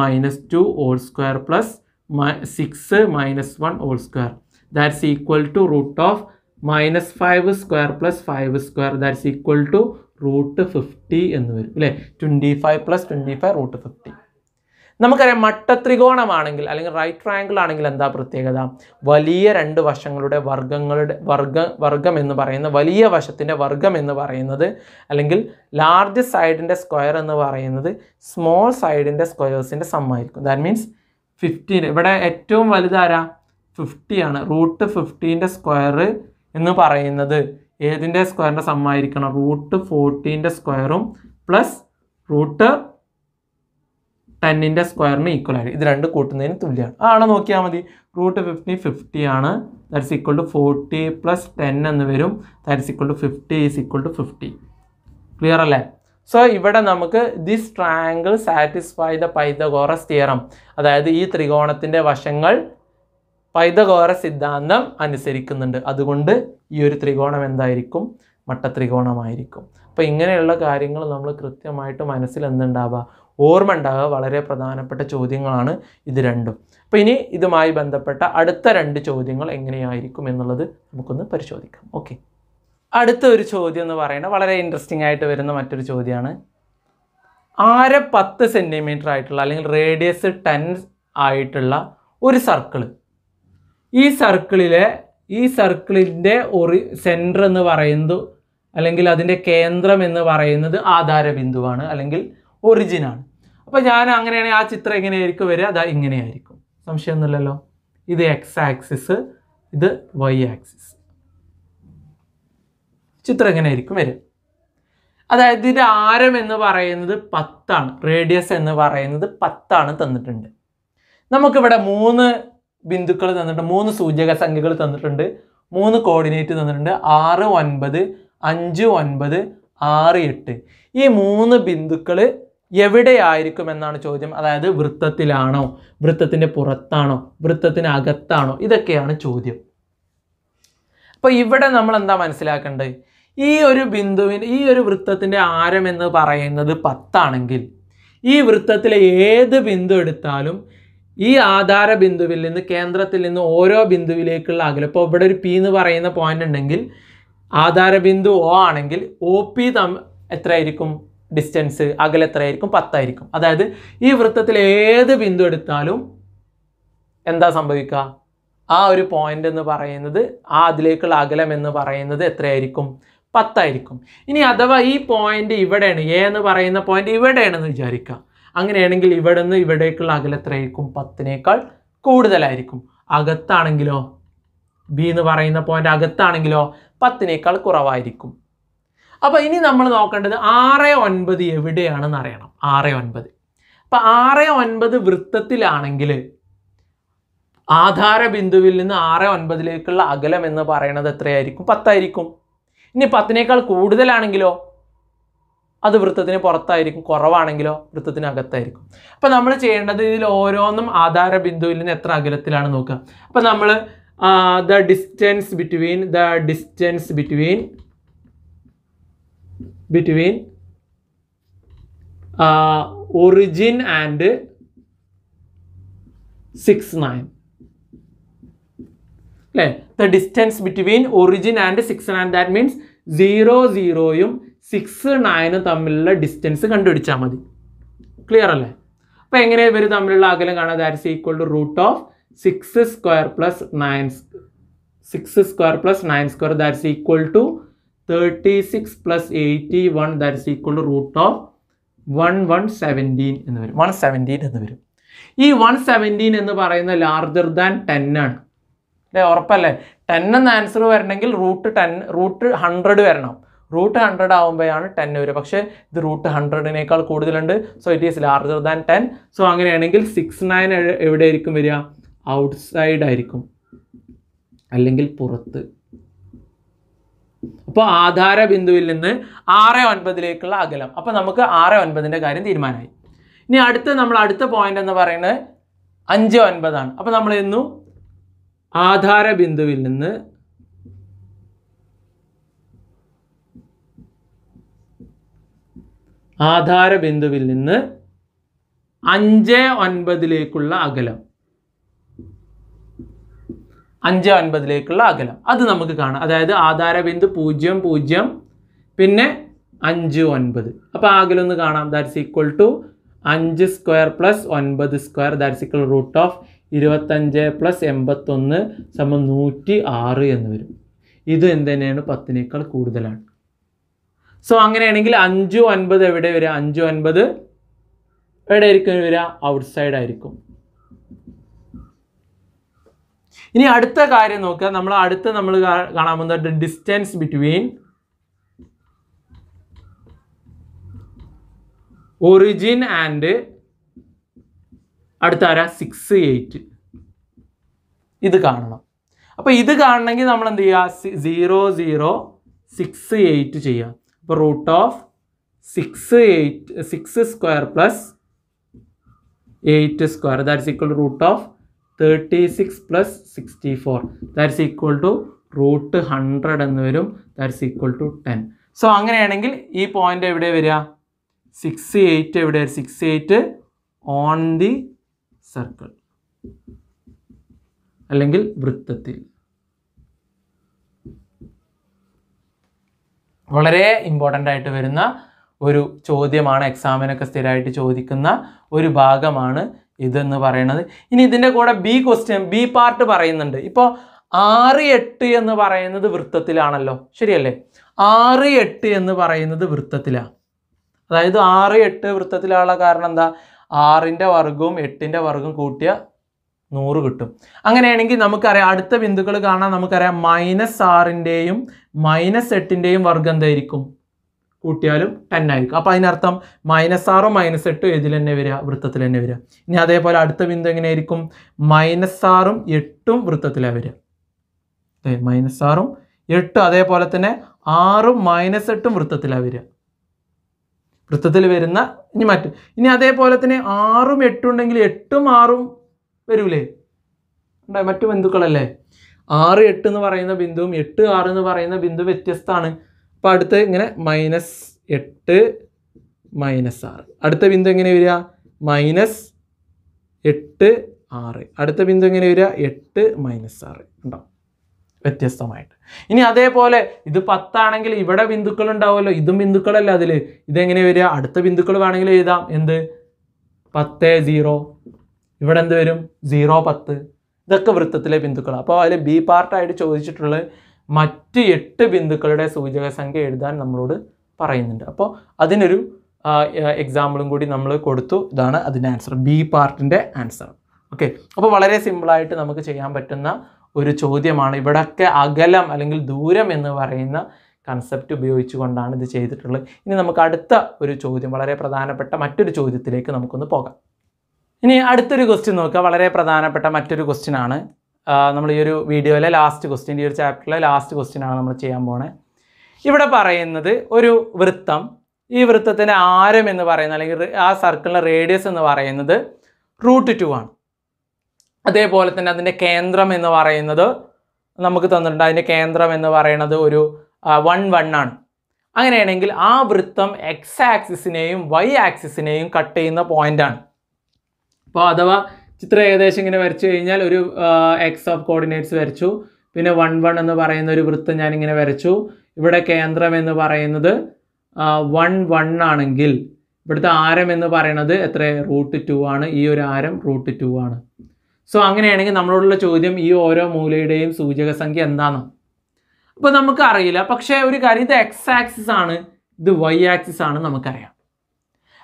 A: minus two whole square plus six minus one whole square that's equal to root of minus five square plus five square that's equal to root fifty എന്ന് വരും അല്ലേ twenty five plus twenty five root fifty നമുക്കറിയാം ത്രികോണമാണെങ്കിൽ അല്ലെങ്കിൽ right triangle ആണെങ്കിൽ എന്താ പ്രത്യേകത വലിയ രണ്ട് വശങ്ങളുടെ വർഗങ്ങളുടെ വർഗ വർഗം എന്ന് പറയുന്ന വലിയ വശത്തിൻ്റെ വർഗം എന്ന് പറയുന്നത് അല്ലെങ്കിൽ ലാർജ് സൈഡിൻ്റെ സ്ക്വയർ എന്ന് പറയുന്നത് സ്മോൾ സൈഡിൻ്റെ സ്ക്വയേഴ്സിൻ്റെ സമ്മായിരിക്കും ദാറ്റ് മീൻസ് ഫിഫ്റ്റീൻ ഇവിടെ ഏറ്റവും വലുതാരാ ഫിഫ്റ്റിയാണ് റൂട്ട് ഫിഫ്റ്റീൻ്റെ സ്ക്വയർ എന്ന് പറയുന്നത് ഏതിൻ്റെ സ്ക്വയറിൻ്റെ സമ്മായിരിക്കണം റൂട്ട് ഫോർട്ടീൻ്റെ സ്ക്വയറും പ്ലസ് റൂട്ട് ടെന്നിൻ്റെ സ്ക്വയറിന് ഈക്വൽ ആയിരിക്കും ഇത് രണ്ട് കൂട്ടുന്നതിന് തുല്യമാണ് ആണ് നോക്കിയാൽ മതി റൂട്ട് ഫിഫ്റ്റി ഫിഫ്റ്റി ആണ് that's equal to forty plus ten എന്ന് വരും that's equal to fifty is equal to fifty clear അല്ലേ സോ ഇവിടെ നമുക്ക് this triangle satisfy the Pythagoras theorem അതായത് ഈ ത്രികോണത്തിൻ്റെ വശങ്ങൾ പൈതഗോറ സിദ്ധാന്തം അനുസരിക്കുന്നുണ്ട് അതുകൊണ്ട് ഈ ഒരു ത്രികോണം എന്തായിരിക്കും ത്രികോണമായിരിക്കും അപ്പോൾ ഇങ്ങനെയുള്ള കാര്യങ്ങൾ നമ്മൾ കൃത്യമായിട്ട് മനസ്സിൽ എന്തുണ്ടാവുക ഓർമ്മ ഉണ്ടാകുക വളരെ പ്രധാനപ്പെട്ട ചോദ്യങ്ങളാണ് ഇത് രണ്ടും അപ്പോൾ ഇനി ഇതുമായി ബന്ധപ്പെട്ട അടുത്ത രണ്ട് ചോദ്യങ്ങൾ എങ്ങനെയായിരിക്കും എന്നുള്ളത് നമുക്കൊന്ന് പരിശോധിക്കാം ഓക്കെ അടുത്ത ഒരു ചോദ്യം എന്ന് പറയുന്നത് വളരെ ഇൻട്രസ്റ്റിംഗ് ആയിട്ട് വരുന്ന മറ്റൊരു ചോദ്യമാണ് ആര പത്ത് സെൻറ്റിമീറ്റർ ആയിട്ടുള്ള അല്ലെങ്കിൽ റേഡിയസ് ടെൻ ആയിട്ടുള്ള ഒരു സർക്കിൾ ഈ സർക്കിളിലെ ഈ സർക്കിളിൻ്റെ ഒരു സെൻറ്റർ എന്ന് പറയുന്നത് അല്ലെങ്കിൽ അതിൻ്റെ കേന്ദ്രം എന്ന് പറയുന്നത് ആധാര ബിന്ദുവാണ് അല്ലെങ്കിൽ ഒറിജിനാണ് അപ്പോൾ ഞാൻ അങ്ങനെയാണെങ്കിൽ ആ ചിത്രം എങ്ങനെയായിരിക്കും വരിക അതാ ഇങ്ങനെയായിരിക്കും സംശയമൊന്നുമില്ലല്ലോ ഇത് എക്സ് ആക്സിസ് ഇത് വൈ ആക്സിസ് ചിത്രം എങ്ങനെയായിരിക്കും വരിക അതായത് ഇതിൻ്റെ ആരം എന്ന് പറയുന്നത് പത്താണ് റേഡിയസ് എന്ന് പറയുന്നത് പത്താണ് തന്നിട്ടുണ്ട് നമുക്കിവിടെ മൂന്ന് ബിന്ദുക്കൾ തന്നിട്ടുണ്ട് മൂന്ന് സൂചക സംഖ്യകൾ തന്നിട്ടുണ്ട് മൂന്ന് കോർഡിനേറ്റ് തന്നിട്ടുണ്ട് ആറ് ഒൻപത് അഞ്ച് ഒൻപത് ആറ് എട്ട് ഈ മൂന്ന് ബിന്ദുക്കൾ എവിടെയായിരിക്കും എന്നാണ് ചോദ്യം അതായത് വൃത്തത്തിലാണോ വൃത്തത്തിൻ്റെ പുറത്താണോ വൃത്തത്തിനകത്താണോ ഇതൊക്കെയാണ് ചോദ്യം അപ്പോൾ ഇവിടെ നമ്മൾ എന്താ മനസ്സിലാക്കേണ്ടത് ഈ ഒരു ബിന്ദുവിന് ഈ ഒരു വൃത്തത്തിൻ്റെ ആരം എന്ന് പറയുന്നത് പത്താണെങ്കിൽ ഈ വൃത്തത്തിലെ ഏത് ബിന്ദു എടുത്താലും ഈ ആധാര ബിന്ദുവിൽ നിന്ന് കേന്ദ്രത്തിൽ നിന്ന് ഓരോ ബിന്ദുവിലേക്കുള്ള അകലം ഇപ്പോൾ ഇവിടെ ഒരു പി എന്ന് പറയുന്ന പോയിന്റ് ഉണ്ടെങ്കിൽ ആധാര ബിന്ദു ഒ ആണെങ്കിൽ ഒ പി തമ്മിൽ എത്രയായിരിക്കും ഡിസ്റ്റൻസ് അകലെത്രയായിരിക്കും പത്തായിരിക്കും അതായത് ഈ വൃത്തത്തിൽ ഏത് ബിന്ദു എടുത്താലും എന്താ സംഭവിക്കുക ആ ഒരു പോയിന്റ് എന്ന് പറയുന്നത് ആ അതിലേക്കുള്ള അകലം എന്ന് പറയുന്നത് എത്രയായിരിക്കും പത്തായിരിക്കും ഇനി അഥവാ ഈ പോയിന്റ് ഇവിടെയാണ് എ എന്ന് പറയുന്ന പോയിന്റ് ഇവിടെയാണെന്ന് വിചാരിക്കുക അങ്ങനെയാണെങ്കിൽ ഇവിടെ നിന്ന് ഇവിടേക്കുള്ള അകലം എത്രയായിരിക്കും പത്തിനേക്കാൾ കൂടുതലായിരിക്കും അകത്താണെങ്കിലോ ബി എന്ന് പറയുന്ന പോയിന്റ് അകത്താണെങ്കിലോ പത്തിനേക്കാൾ കുറവായിരിക്കും അപ്പോൾ ഇനി നമ്മൾ നോക്കേണ്ടത് ആറ് ഒൻപത് എവിടെയാണെന്ന് അറിയണം ആറ് ഒൻപത് അപ്പോൾ ആറ് ഒൻപത് വൃത്തത്തിലാണെങ്കിൽ ആധാര ബിന്ദുവിൽ നിന്ന് ആറ് ഒൻപതിലേക്കുള്ള അകലം എന്ന് പറയുന്നത് എത്രയായിരിക്കും പത്തായിരിക്കും ഇനി പത്തിനേക്കാൾ കൂടുതലാണെങ്കിലോ അത് വൃത്തത്തിന് പുറത്തായിരിക്കും കുറവാണെങ്കിലോ വൃത്തത്തിന് അകത്തായിരിക്കും അപ്പോൾ നമ്മൾ ചെയ്യേണ്ടത് ഇതിൽ ഓരോന്നും ആധാര ബിന്ദുവിൽ നിന്ന് എത്ര അകലത്തിലാണ് നോക്കുക അപ്പോൾ നമ്മൾ the distance between the distance between between uh, origin and 6 9 അല്ലേ the distance between origin and six nine that means zero സീറോയും സിക്സ് നയനും തമ്മിലുള്ള ഡിസ്റ്റൻസ് കണ്ടുപിടിച്ചാൽ മതി ക്ലിയർ അല്ലേ അപ്പോൾ എങ്ങനെ ഇവർ തമ്മിലുള്ള അകലം കാണാൻ that's equal to root of six square plus nine six square plus nine square that's equal to thirty six plus eighty one that is equal to root of one one seventeen എന്ന് വരും one seventeen എന്ന് വരും ഈ one seventeen എന്ന് പറയുന്ന larger than ten ആണ് അല്ലേ ഉറപ്പല്ലേ ടെൻ എന്ന ആൻസർ വരണമെങ്കിൽ റൂട്ട് ടെൻ റൂട്ട് ഹൺഡ്രഡ് വരണം റൂട്ട് ഹൺഡ്രഡ് ആകുമ്പോഴാണ് ടെൻ വരും പക്ഷേ ഇത് റൂട്ട് ഹൺഡ്രഡിനേക്കാൾ കൂടുതലുണ്ട് so it is larger than ten so അങ്ങനെയാണെങ്കിൽ സിക്സ് നയൻ എവിടെ ആയിരിക്കും വരിക ഔട്ട്സൈഡ് ആയിരിക്കും അല്ലെങ്കിൽ പുറത്ത് അപ്പോൾ ആധാര ബിന്ദുവിൽ നിന്ന് ആറ് ഒൻപതിലേക്കുള്ള അകലം അപ്പോൾ നമുക്ക് ആറ് ഒൻപതിൻ്റെ കാര്യം തീരുമാനമായി ഇനി അടുത്ത നമ്മൾ അടുത്ത പോയിന്റ് എന്ന് പറയുന്നത് അഞ്ച് ഒൻപതാണ് അപ്പോൾ നമ്മൾ ഇന്നു ആധാര ബിന്ദുവിൽ നിന്ന് ആധാര ബിന്ദുവിൽ നിന്ന് അഞ്ച് ഒൻപതിലേക്കുള്ള അകലം അഞ്ച് അൻപതിലേക്കുള്ള അകലം അത് നമുക്ക് കാണാം അതായത് ആധാരബിന്ദു പൂജ്യം പൂജ്യം പിന്നെ അഞ്ച് ഒൻപത് അപ്പോൾ അകലം ഒന്ന് കാണാം ദാറ്റ്സ് ഈക്വൽ ടു അഞ്ച് സ്ക്വയർ പ്ലസ് ഒൻപത് square that's equal root of ഇരുപത്തഞ്ച് പ്ലസ് എൺപത്തൊന്ന് സമം നൂറ്റി ആറ് എന്ന് വരും ഇത് എന്ത് തന്നെയാണ് പത്തിനേക്കാൾ കൂടുതലാണ് സോ അങ്ങനെയാണെങ്കിൽ അഞ്ച് ഒൻപത് എവിടെ വരിക അഞ്ച് ഒൻപത് എവിടെ ആയിരിക്കും വരിക ഔട്ട്സൈഡ് ആയിരിക്കും ഇനി അടുത്ത കാര്യം നോക്കുക നമ്മൾ അടുത്ത് നമ്മൾ കാണാൻ പോകുന്നത് ഡിസ്റ്റൻസ് ബിറ്റ്വീൻ ഒറിജിൻ ആൻഡ് അടുത്ത ആരാ സിക്സ് എയ്റ്റ് ഇത് കാണണം അപ്പോൾ ഇത് കാണണമെങ്കിൽ നമ്മൾ എന്ത് ചെയ്യുക സീറോ സീറോ സിക്സ് എയ്റ്റ് ചെയ്യുക അപ്പോൾ root of six eight six square plus eight square that equal root of thirty six plus sixty four that's equal to root hundred എന്ന് വരും that's equal to ten so അങ്ങനെയാണെങ്കിൽ ഈ point എവിടെ വരിക six eight എവിടെ six eight on the circle അല്ലെങ്കിൽ വൃത്തത്തിൽ വളരെ ഇമ്പോർട്ടൻ്റ് ആയിട്ട് വരുന്ന ഒരു ചോദ്യമാണ് എക്സാമിനൊക്കെ സ്ഥിരമായിട്ട് ചോദിക്കുന്ന ഒരു ഭാഗമാണ് ഇതെന്ന് പറയണത് ഇനി ഇതിൻ്റെ കൂടെ ബി ക്വസ്റ്റ്യൻ ബി പാർട്ട് പറയുന്നുണ്ട് ഇപ്പോൾ ആറ് എട്ട് എന്ന് പറയുന്നത് വൃത്തത്തിലാണല്ലോ ശരിയല്ലേ ആറ് എട്ട് എന്ന് പറയുന്നത് വൃത്തത്തിലാണ് അതായത് ആറ് എട്ട് വൃത്തത്തിലാണുള്ള കാരണം എന്താ ആറിൻ്റെ വർഗവും എട്ടിൻ്റെ വർഗവും കൂട്ടിയ നൂറ് കിട്ടും അങ്ങനെയാണെങ്കിൽ നമുക്കറിയാം അടുത്ത ബിന്ദുക്കൾ കാണാൻ നമുക്കറിയാം മൈനസ് ആറിൻ്റെയും മൈനസ് എട്ടിൻ്റെയും വർഗം എന്തായിരിക്കും കൂട്ടിയാലും ടെൻ ആയിരിക്കും അപ്പോൾ അതിനർത്ഥം മൈനസ് ആറോ മൈനസ് എട്ടോ ഇതിൽ തന്നെ വരിക വൃത്തത്തിൽ തന്നെ വരിക ഇനി അതേപോലെ അടുത്ത ബിന്ദു എങ്ങനെയായിരിക്കും മൈനസ് ആറും എട്ടും വൃത്തത്തിലാണ് വരിക അതെ മൈനസ് ആറും എട്ടും അതേപോലെ തന്നെ ആറും മൈനസ് എട്ടും വൃത്തത്തിലാണ് വരിക വൃത്തത്തിൽ വരുന്ന ഇനി മറ്റ് ഇനി അതേപോലെ തന്നെ ആറും എട്ടും ഉണ്ടെങ്കിൽ എട്ടും ആറും വരൂലേ ഉണ്ടേ മറ്റു ബന്ധുക്കളല്ലേ ആറ് എട്ട് എന്ന് പറയുന്ന ബിന്ദുവും എട്ട് ആറ് എന്ന് പറയുന്ന ബിന്ദു വ്യത്യസ്തമാണ് അപ്പോൾ അടുത്ത് ഇങ്ങനെ മൈനസ് എട്ട് മൈനസ് ആറ് അടുത്ത ബിന്ദു എങ്ങനെ വരിക മൈനസ് എട്ട് ആറ് അടുത്ത ബിന്ദു എങ്ങനെ വരിക എട്ട് മൈനസ് ആറ് ഉണ്ടാവും വ്യത്യസ്തമായിട്ട് ഇനി അതേപോലെ ഇത് പത്താണെങ്കിൽ ഇവിടെ ബിന്ദുക്കൾ ഉണ്ടാവുമല്ലോ ഇതും ബിന്ദുക്കളല്ല അതിൽ ഇതെങ്ങനെ വരിക അടുത്ത ബിന്ദുക്കൾ വേണമെങ്കിൽ എഴുതാം എന്ത് പത്ത് സീറോ ഇവിടെ എന്ത് വരും സീറോ പത്ത് ഇതൊക്കെ വൃത്തത്തിലെ ബിന്ദുക്കളാണ് അപ്പോൾ അതിൽ ബി പാർട്ടായിട്ട് ചോദിച്ചിട്ടുള്ളത് മറ്റ് എട്ട് ബിന്ദുക്കളുടെ സൂചക സംഖ്യ എഴുതാൻ നമ്മളോട് പറയുന്നുണ്ട് അപ്പോൾ അതിനൊരു എക്സാമ്പിളും കൂടി നമ്മൾ കൊടുത്തു ഇതാണ് അതിൻ്റെ ആൻസർ ബി പാർട്ടിൻ്റെ ആൻസർ ഓക്കെ അപ്പോൾ വളരെ സിമ്പിളായിട്ട് നമുക്ക് ചെയ്യാൻ പറ്റുന്ന ഒരു ചോദ്യമാണ് ഇവിടെയൊക്കെ അകലം അല്ലെങ്കിൽ ദൂരം എന്ന് പറയുന്ന കൺസെപ്റ്റ് ഉപയോഗിച്ചുകൊണ്ടാണ് ഇത് ചെയ്തിട്ടുള്ളത് ഇനി നമുക്ക് അടുത്ത ഒരു ചോദ്യം വളരെ പ്രധാനപ്പെട്ട മറ്റൊരു ചോദ്യത്തിലേക്ക് നമുക്കൊന്ന് പോകാം ഇനി അടുത്തൊരു ക്വസ്റ്റ്യൻ നോക്കുക വളരെ പ്രധാനപ്പെട്ട മറ്റൊരു ക്വസ്റ്റ്യൻ ആണ് നമ്മൾ ഈ ഒരു വീഡിയോയിലെ ലാസ്റ്റ് ക്വസ്റ്റ്യൻ ഈ ഒരു ചാപ്റ്ററിലെ ലാസ്റ്റ് ക്വസ്റ്റ്യനാണ് ആണ് നമ്മൾ ചെയ്യാൻ പോണേ ഇവിടെ പറയുന്നത് ഒരു വൃത്തം ഈ വൃത്തത്തിൻ്റെ ആരം എന്ന് പറയുന്നത് അല്ലെങ്കിൽ ആ സർക്കിളിൻ്റെ റേഡിയസ് എന്ന് പറയുന്നത് റൂട്ട് ടു ആണ് അതേപോലെ തന്നെ അതിൻ്റെ കേന്ദ്രം എന്ന് പറയുന്നത് നമുക്ക് തന്നിട്ടുണ്ട് അതിൻ്റെ കേന്ദ്രം എന്ന് പറയുന്നത് ഒരു വൺ വൺ ആണ് അങ്ങനെയാണെങ്കിൽ ആ വൃത്തം എക്സ് ആക്സിസിനെയും വൈ ആക്സിസിനെയും കട്ട് ചെയ്യുന്ന പോയിൻ്റാണ് അപ്പോൾ അഥവാ ചിത്രം ഏകദേശം ഇങ്ങനെ വരച്ചു കഴിഞ്ഞാൽ ഒരു എക്സ് ഓഫ് കോർഡിനേറ്റ്സ് വരച്ചു പിന്നെ വൺ വൺ എന്ന് പറയുന്ന ഒരു വൃത്തം ഞാനിങ്ങനെ വരച്ചു ഇവിടെ കേന്ദ്രം എന്ന് പറയുന്നത് വൺ വൺ ആണെങ്കിൽ ഇവിടുത്തെ ആരം എന്ന് പറയുന്നത് എത്ര റൂട്ട് ടു ആണ് ഈ ഒരു ആരം റൂട്ട് ടു ആണ് സോ അങ്ങനെയാണെങ്കിൽ നമ്മളോടുള്ള ചോദ്യം ഈ ഓരോ മൂലയുടെയും സൂചക സംഖ്യ എന്താണ് അപ്പോൾ നമുക്ക് അറിയില്ല പക്ഷേ ഒരു കാര്യം ഇത് എക്സ് ആക്സിസ് ആണ് ഇത് വൈ ആക്സിസ് ആണ് നമുക്കറിയാം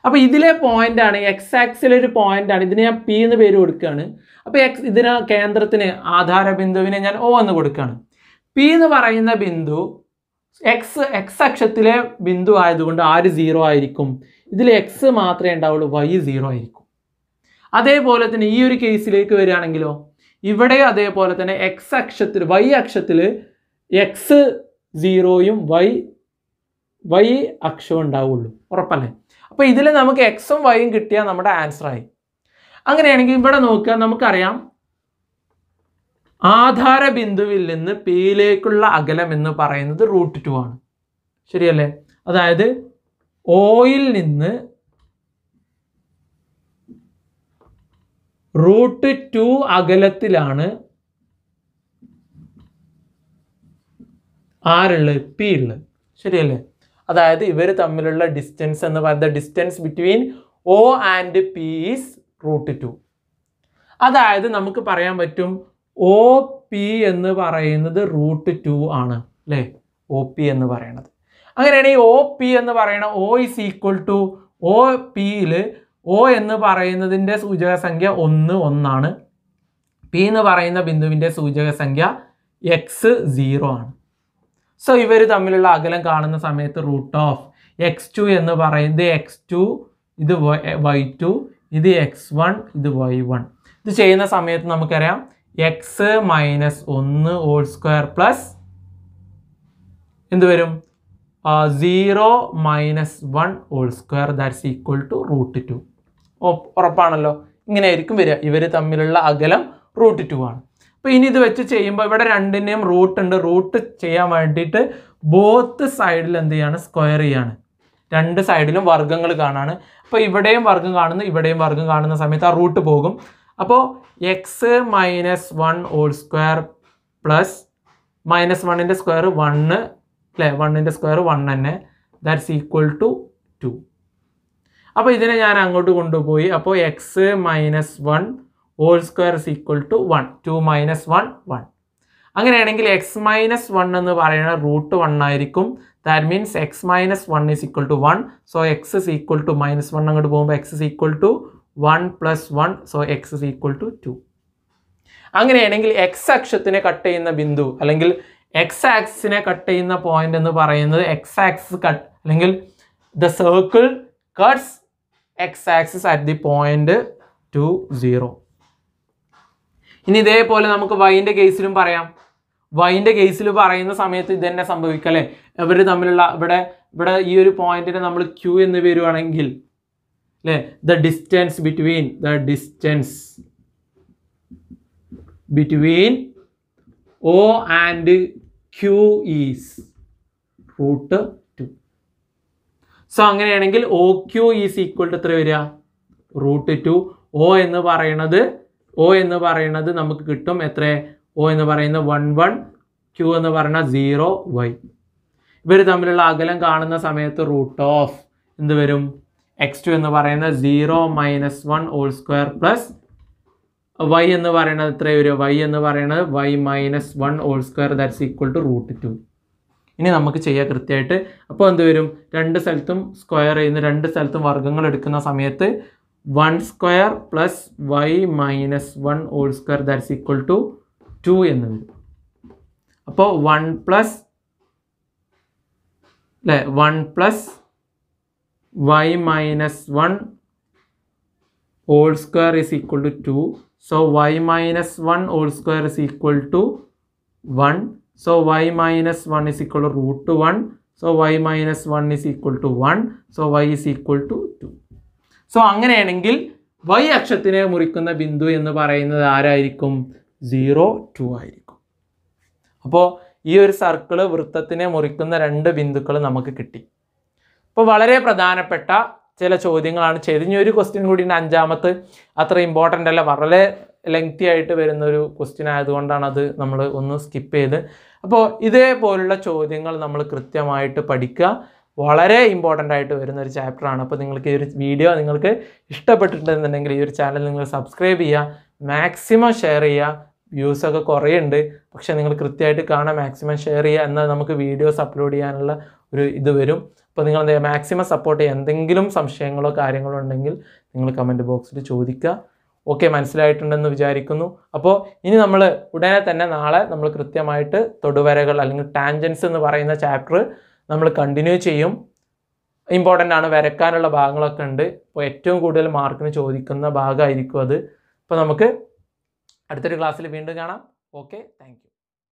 A: അപ്പോൾ ഇതിലെ പോയിൻ്റാണ് എക്സ് ആക്സിലൊരു പോയിൻ്റാണ് ഇതിന് ഞാൻ പി എന്ന് പേര് കൊടുക്കുകയാണ് അപ്പോൾ എക്സ് ഇതിന് കേന്ദ്രത്തിന് ആധാര ബിന്ദുവിനെ ഞാൻ ഓ എന്ന് കൊടുക്കുകയാണ് പി എന്ന് പറയുന്ന ബിന്ദു എക്സ് എക്സ് അക്ഷത്തിലെ ബിന്ദു ആയതുകൊണ്ട് ആര് സീറോ ആയിരിക്കും ഇതിൽ എക്സ് മാത്രമേ ഉണ്ടാവുള്ളൂ വൈ സീറോ ആയിരിക്കും അതേപോലെ തന്നെ ഈ ഒരു കേസിലേക്ക് വരികയാണെങ്കിലോ ഇവിടെ അതേപോലെ തന്നെ എക്സ് അക്ഷത്തിൽ വൈ അക്ഷത്തിൽ എക്സ് സീറോയും വൈ വൈ അക്ഷം ഉണ്ടാവുള്ളൂ ഉറപ്പല്ലേ അപ്പോൾ ഇതിൽ നമുക്ക് എക്സും വൈയും കിട്ടിയാൽ നമ്മുടെ ആൻസറായി അങ്ങനെയാണെങ്കിൽ ഇവിടെ നോക്കുക നമുക്കറിയാം ആധാര ബിന്ദുവിൽ നിന്ന് പിയിലേക്കുള്ള അകലം എന്ന് പറയുന്നത് റൂട്ട് ടു ആണ് ശരിയല്ലേ അതായത് ഓയിൽ നിന്ന് റൂട്ട് ടു അകലത്തിലാണ് ആരുള്ളത് പി ഉള്ളത് ശരിയല്ലേ അതായത് ഇവർ തമ്മിലുള്ള ഡിസ്റ്റൻസ് എന്ന് പറയുന്നത് distance between O and P is root two അതായത് നമുക്ക് പറയാൻ പറ്റും ഒ പി എന്ന് പറയുന്നത് റൂട്ട് ടു ആണ് അല്ലേ ഒ പി എന്ന് പറയുന്നത് അങ്ങനെയാണെങ്കിൽ ഒ പി എന്ന് പറയണ O is equal to O പിയിൽ ഒ എന്ന് പറയുന്നതിൻ്റെ സൂചക സംഖ്യ ഒന്ന് ഒന്നാണ് പി എന്ന് പറയുന്ന ബിന്ദുവിൻ്റെ സൂചക സംഖ്യ എക്സ് സീറോ ആണ് സോ ഇവർ തമ്മിലുള്ള അകലം കാണുന്ന സമയത്ത് റൂട്ട് ഓഫ് എക്സ് ടു എന്ന് പറയുന്നത് എക്സ് ടു ഇത് വൈ ടു ഇത് എക്സ് വൺ ഇത് വൈ വൺ ഇത് ചെയ്യുന്ന സമയത്ത് നമുക്കറിയാം എക്സ് മൈനസ് ഒന്ന് ഓൾ സ്ക്വയർ പ്ലസ് എന്തുവരും വരും zero minus one whole square that's equal to root two ഉറപ്പാണല്ലോ ഇങ്ങനെ ആയിരിക്കും വരിക ഇവർ തമ്മിലുള്ള അകലം റൂട്ട് ടു ആണ് അപ്പോൾ ഇനി ഇത് വെച്ച് ചെയ്യുമ്പോൾ ഇവിടെ രണ്ടിൻ്റെയും റൂട്ട് ഉണ്ട് റൂട്ട് ചെയ്യാൻ വേണ്ടിയിട്ട് ബോത്ത് സൈഡിൽ എന്ത് ചെയ്യാണ് സ്ക്വയർ ചെയ്യാണ് രണ്ട് സൈഡിലും വർഗ്ഗങ്ങൾ കാണാണ് അപ്പോൾ ഇവിടെയും വർഗ്ഗം കാണുന്നു ഇവിടെയും വർഗ്ഗം കാണുന്ന സമയത്ത് ആ റൂട്ട് പോകും അപ്പോൾ X minus one whole square plus minus വണ്ണിൻ്റെ സ്ക്വയർ വണ്ണ് അല്ലേ വണ്ണിൻ്റെ സ്ക്വയർ വൺ തന്നെ ദാറ്റ്സ് ഈക്വൽ ടു ടു അപ്പോൾ ഇതിനെ ഞാൻ അങ്ങോട്ട് കൊണ്ടുപോയി അപ്പോൾ X minus one whole square is equal to one two minus one one അങ്ങനെയാണെങ്കിൽ എക്സ് മൈനസ് വൺ എന്ന് പറയുന്ന റൂട്ട് വൺ ആയിരിക്കും that means X minus one is equal to one so X is equal to minus one അങ്ങോട്ട് പോകുമ്പോൾ X is equal to one plus one so X is equal to two അങ്ങനെയാണെങ്കിൽ X അക്ഷത്തിനെ cut ചെയ്യുന്ന ബിന്ദു അല്ലെങ്കിൽ X ആക്സിനെ cut ചെയ്യുന്ന point എന്ന് പറയുന്നത് എക്സ് ആക്സ് കട്ട് അല്ലെങ്കിൽ the circle cuts X axis at the point two zero ഇനി ഇതേപോലെ നമുക്ക് വൈൻ്റെ കേസിലും പറയാം വൈൻ്റെ കേസിൽ പറയുന്ന സമയത്ത് ഇത് തന്നെ സംഭവിക്കുക അല്ലേ ഇവർ തമ്മിലുള്ള ഇവിടെ ഇവിടെ ഈ ഒരു പോയിന്റിനെ നമ്മൾ ക്യൂ എന്ന് വരുവാണെങ്കിൽ അല്ലേ the distance between the distance between O and Q is root two so അങ്ങനെയാണെങ്കിൽ O Q is equal to എത്ര വരിക റൂട്ട് ടു ഒ എന്ന് പറയുന്നത് ഒ എന്ന് പറയുന്നത് നമുക്ക് കിട്ടും എത്ര ഒ എന്ന് പറയുന്ന വൺ വൺ ക്യു എന്ന് പറയുന്ന സീറോ വൈ ഇവർ തമ്മിലുള്ള അകലം കാണുന്ന സമയത്ത് റൂട്ട് ഓഫ് എന്ത് വരും എക്സ് ടു എന്ന് പറയുന്ന zero minus one whole square plus Y എന്ന് പറയുന്നത് എത്ര വരും വൈ എന്ന് പറയുന്നത് Y minus one whole square that's equal to root two ഇനി നമുക്ക് ചെയ്യുക കൃത്യമായിട്ട് അപ്പോൾ എന്ത് വരും രണ്ട് സ്ഥലത്തും സ്ക്വയർ ചെയ്യുന്ന രണ്ട് സ്ഥലത്തും വർഗ്ഗങ്ങൾ എടുക്കുന്ന സമയത്ത് one square plus Y minus one whole square that equal to two ए अब one plus one plus Y minus one whole square equal to so Y minus one whole square equal to one so Y minus one equal root one so Y minus one equal to one so Y equal to two so അങ്ങനെയാണെങ്കിൽ Y അക്ഷത്തിനെ മുറിക്കുന്ന ബിന്ദു എന്ന് പറയുന്നത് ആരായിരിക്കും zero to ആയിരിക്കും അപ്പോൾ ഈ ഒരു സർക്കിള് വൃത്തത്തിനെ മുറിക്കുന്ന രണ്ട് ബിന്ദുക്കൾ നമുക്ക് കിട്ടി ഇപ്പോൾ വളരെ പ്രധാനപ്പെട്ട ചില ചോദ്യങ്ങളാണ് ചെയ്തത് ഇനി ഒരു ക്വസ്റ്റ്യൻ കൂടി ഉണ്ട് അഞ്ചാമത്ത് അത്ര ഇമ്പോർട്ടൻ്റ് അല്ല വളരെ ലെങ്തി ആയിട്ട് വരുന്ന ഒരു ക്വസ്റ്റ്യൻ ആയതുകൊണ്ടാണ് അത് നമ്മൾ ഒന്ന് സ്കിപ്പ് ചെയ്ത് അപ്പോൾ ഇതേപോലുള്ള ചോദ്യങ്ങൾ നമ്മൾ കൃത്യമായിട്ട് പഠിക്കുക വളരെ ഇമ്പോർട്ടൻ്റ് ആയിട്ട് വരുന്ന ഒരു ചാപ്റ്ററാണ് അപ്പോൾ നിങ്ങൾക്ക് ഈ ഒരു വീഡിയോ നിങ്ങൾക്ക് ഇഷ്ടപ്പെട്ടിട്ടുണ്ടെന്നുണ്ടെങ്കിൽ ഈ ഒരു ചാനൽ നിങ്ങൾ സബ്സ്ക്രൈബ് ചെയ്യുക മാക്സിമം ഷെയർ ചെയ്യുക വ്യൂസൊക്കെ ഒക്കെ ഉണ്ട് പക്ഷേ നിങ്ങൾ കൃത്യമായിട്ട് കാണാൻ മാക്സിമം ഷെയർ ചെയ്യുക എന്നാൽ നമുക്ക് വീഡിയോസ് അപ്ലോഡ് ചെയ്യാനുള്ള ഒരു ഇത് വരും അപ്പോൾ നിങ്ങൾ എന്താ മാക്സിമം സപ്പോർട്ട് ചെയ്യുക എന്തെങ്കിലും സംശയങ്ങളോ കാര്യങ്ങളോ ഉണ്ടെങ്കിൽ നിങ്ങൾ കമൻറ്റ് ബോക്സിൽ ചോദിക്കുക ഓക്കെ മനസ്സിലായിട്ടുണ്ടെന്ന് വിചാരിക്കുന്നു അപ്പോൾ ഇനി നമ്മൾ ഉടനെ തന്നെ നാളെ നമ്മൾ കൃത്യമായിട്ട് തൊടുവരകൾ അല്ലെങ്കിൽ ടാൻജൻസ് എന്ന് പറയുന്ന ചാപ്റ്റർ നമ്മൾ കണ്ടിന്യൂ ചെയ്യും ഇമ്പോർട്ടൻ്റ് ആണ് വരക്കാനുള്ള ഭാഗങ്ങളൊക്കെ ഉണ്ട് അപ്പോൾ ഏറ്റവും കൂടുതൽ മാർക്കിന് ചോദിക്കുന്ന ഭാഗമായിരിക്കും അത് അപ്പോൾ നമുക്ക് അടുത്തൊരു ക്ലാസ്സിൽ വീണ്ടും കാണാം ഓക്കെ താങ്ക്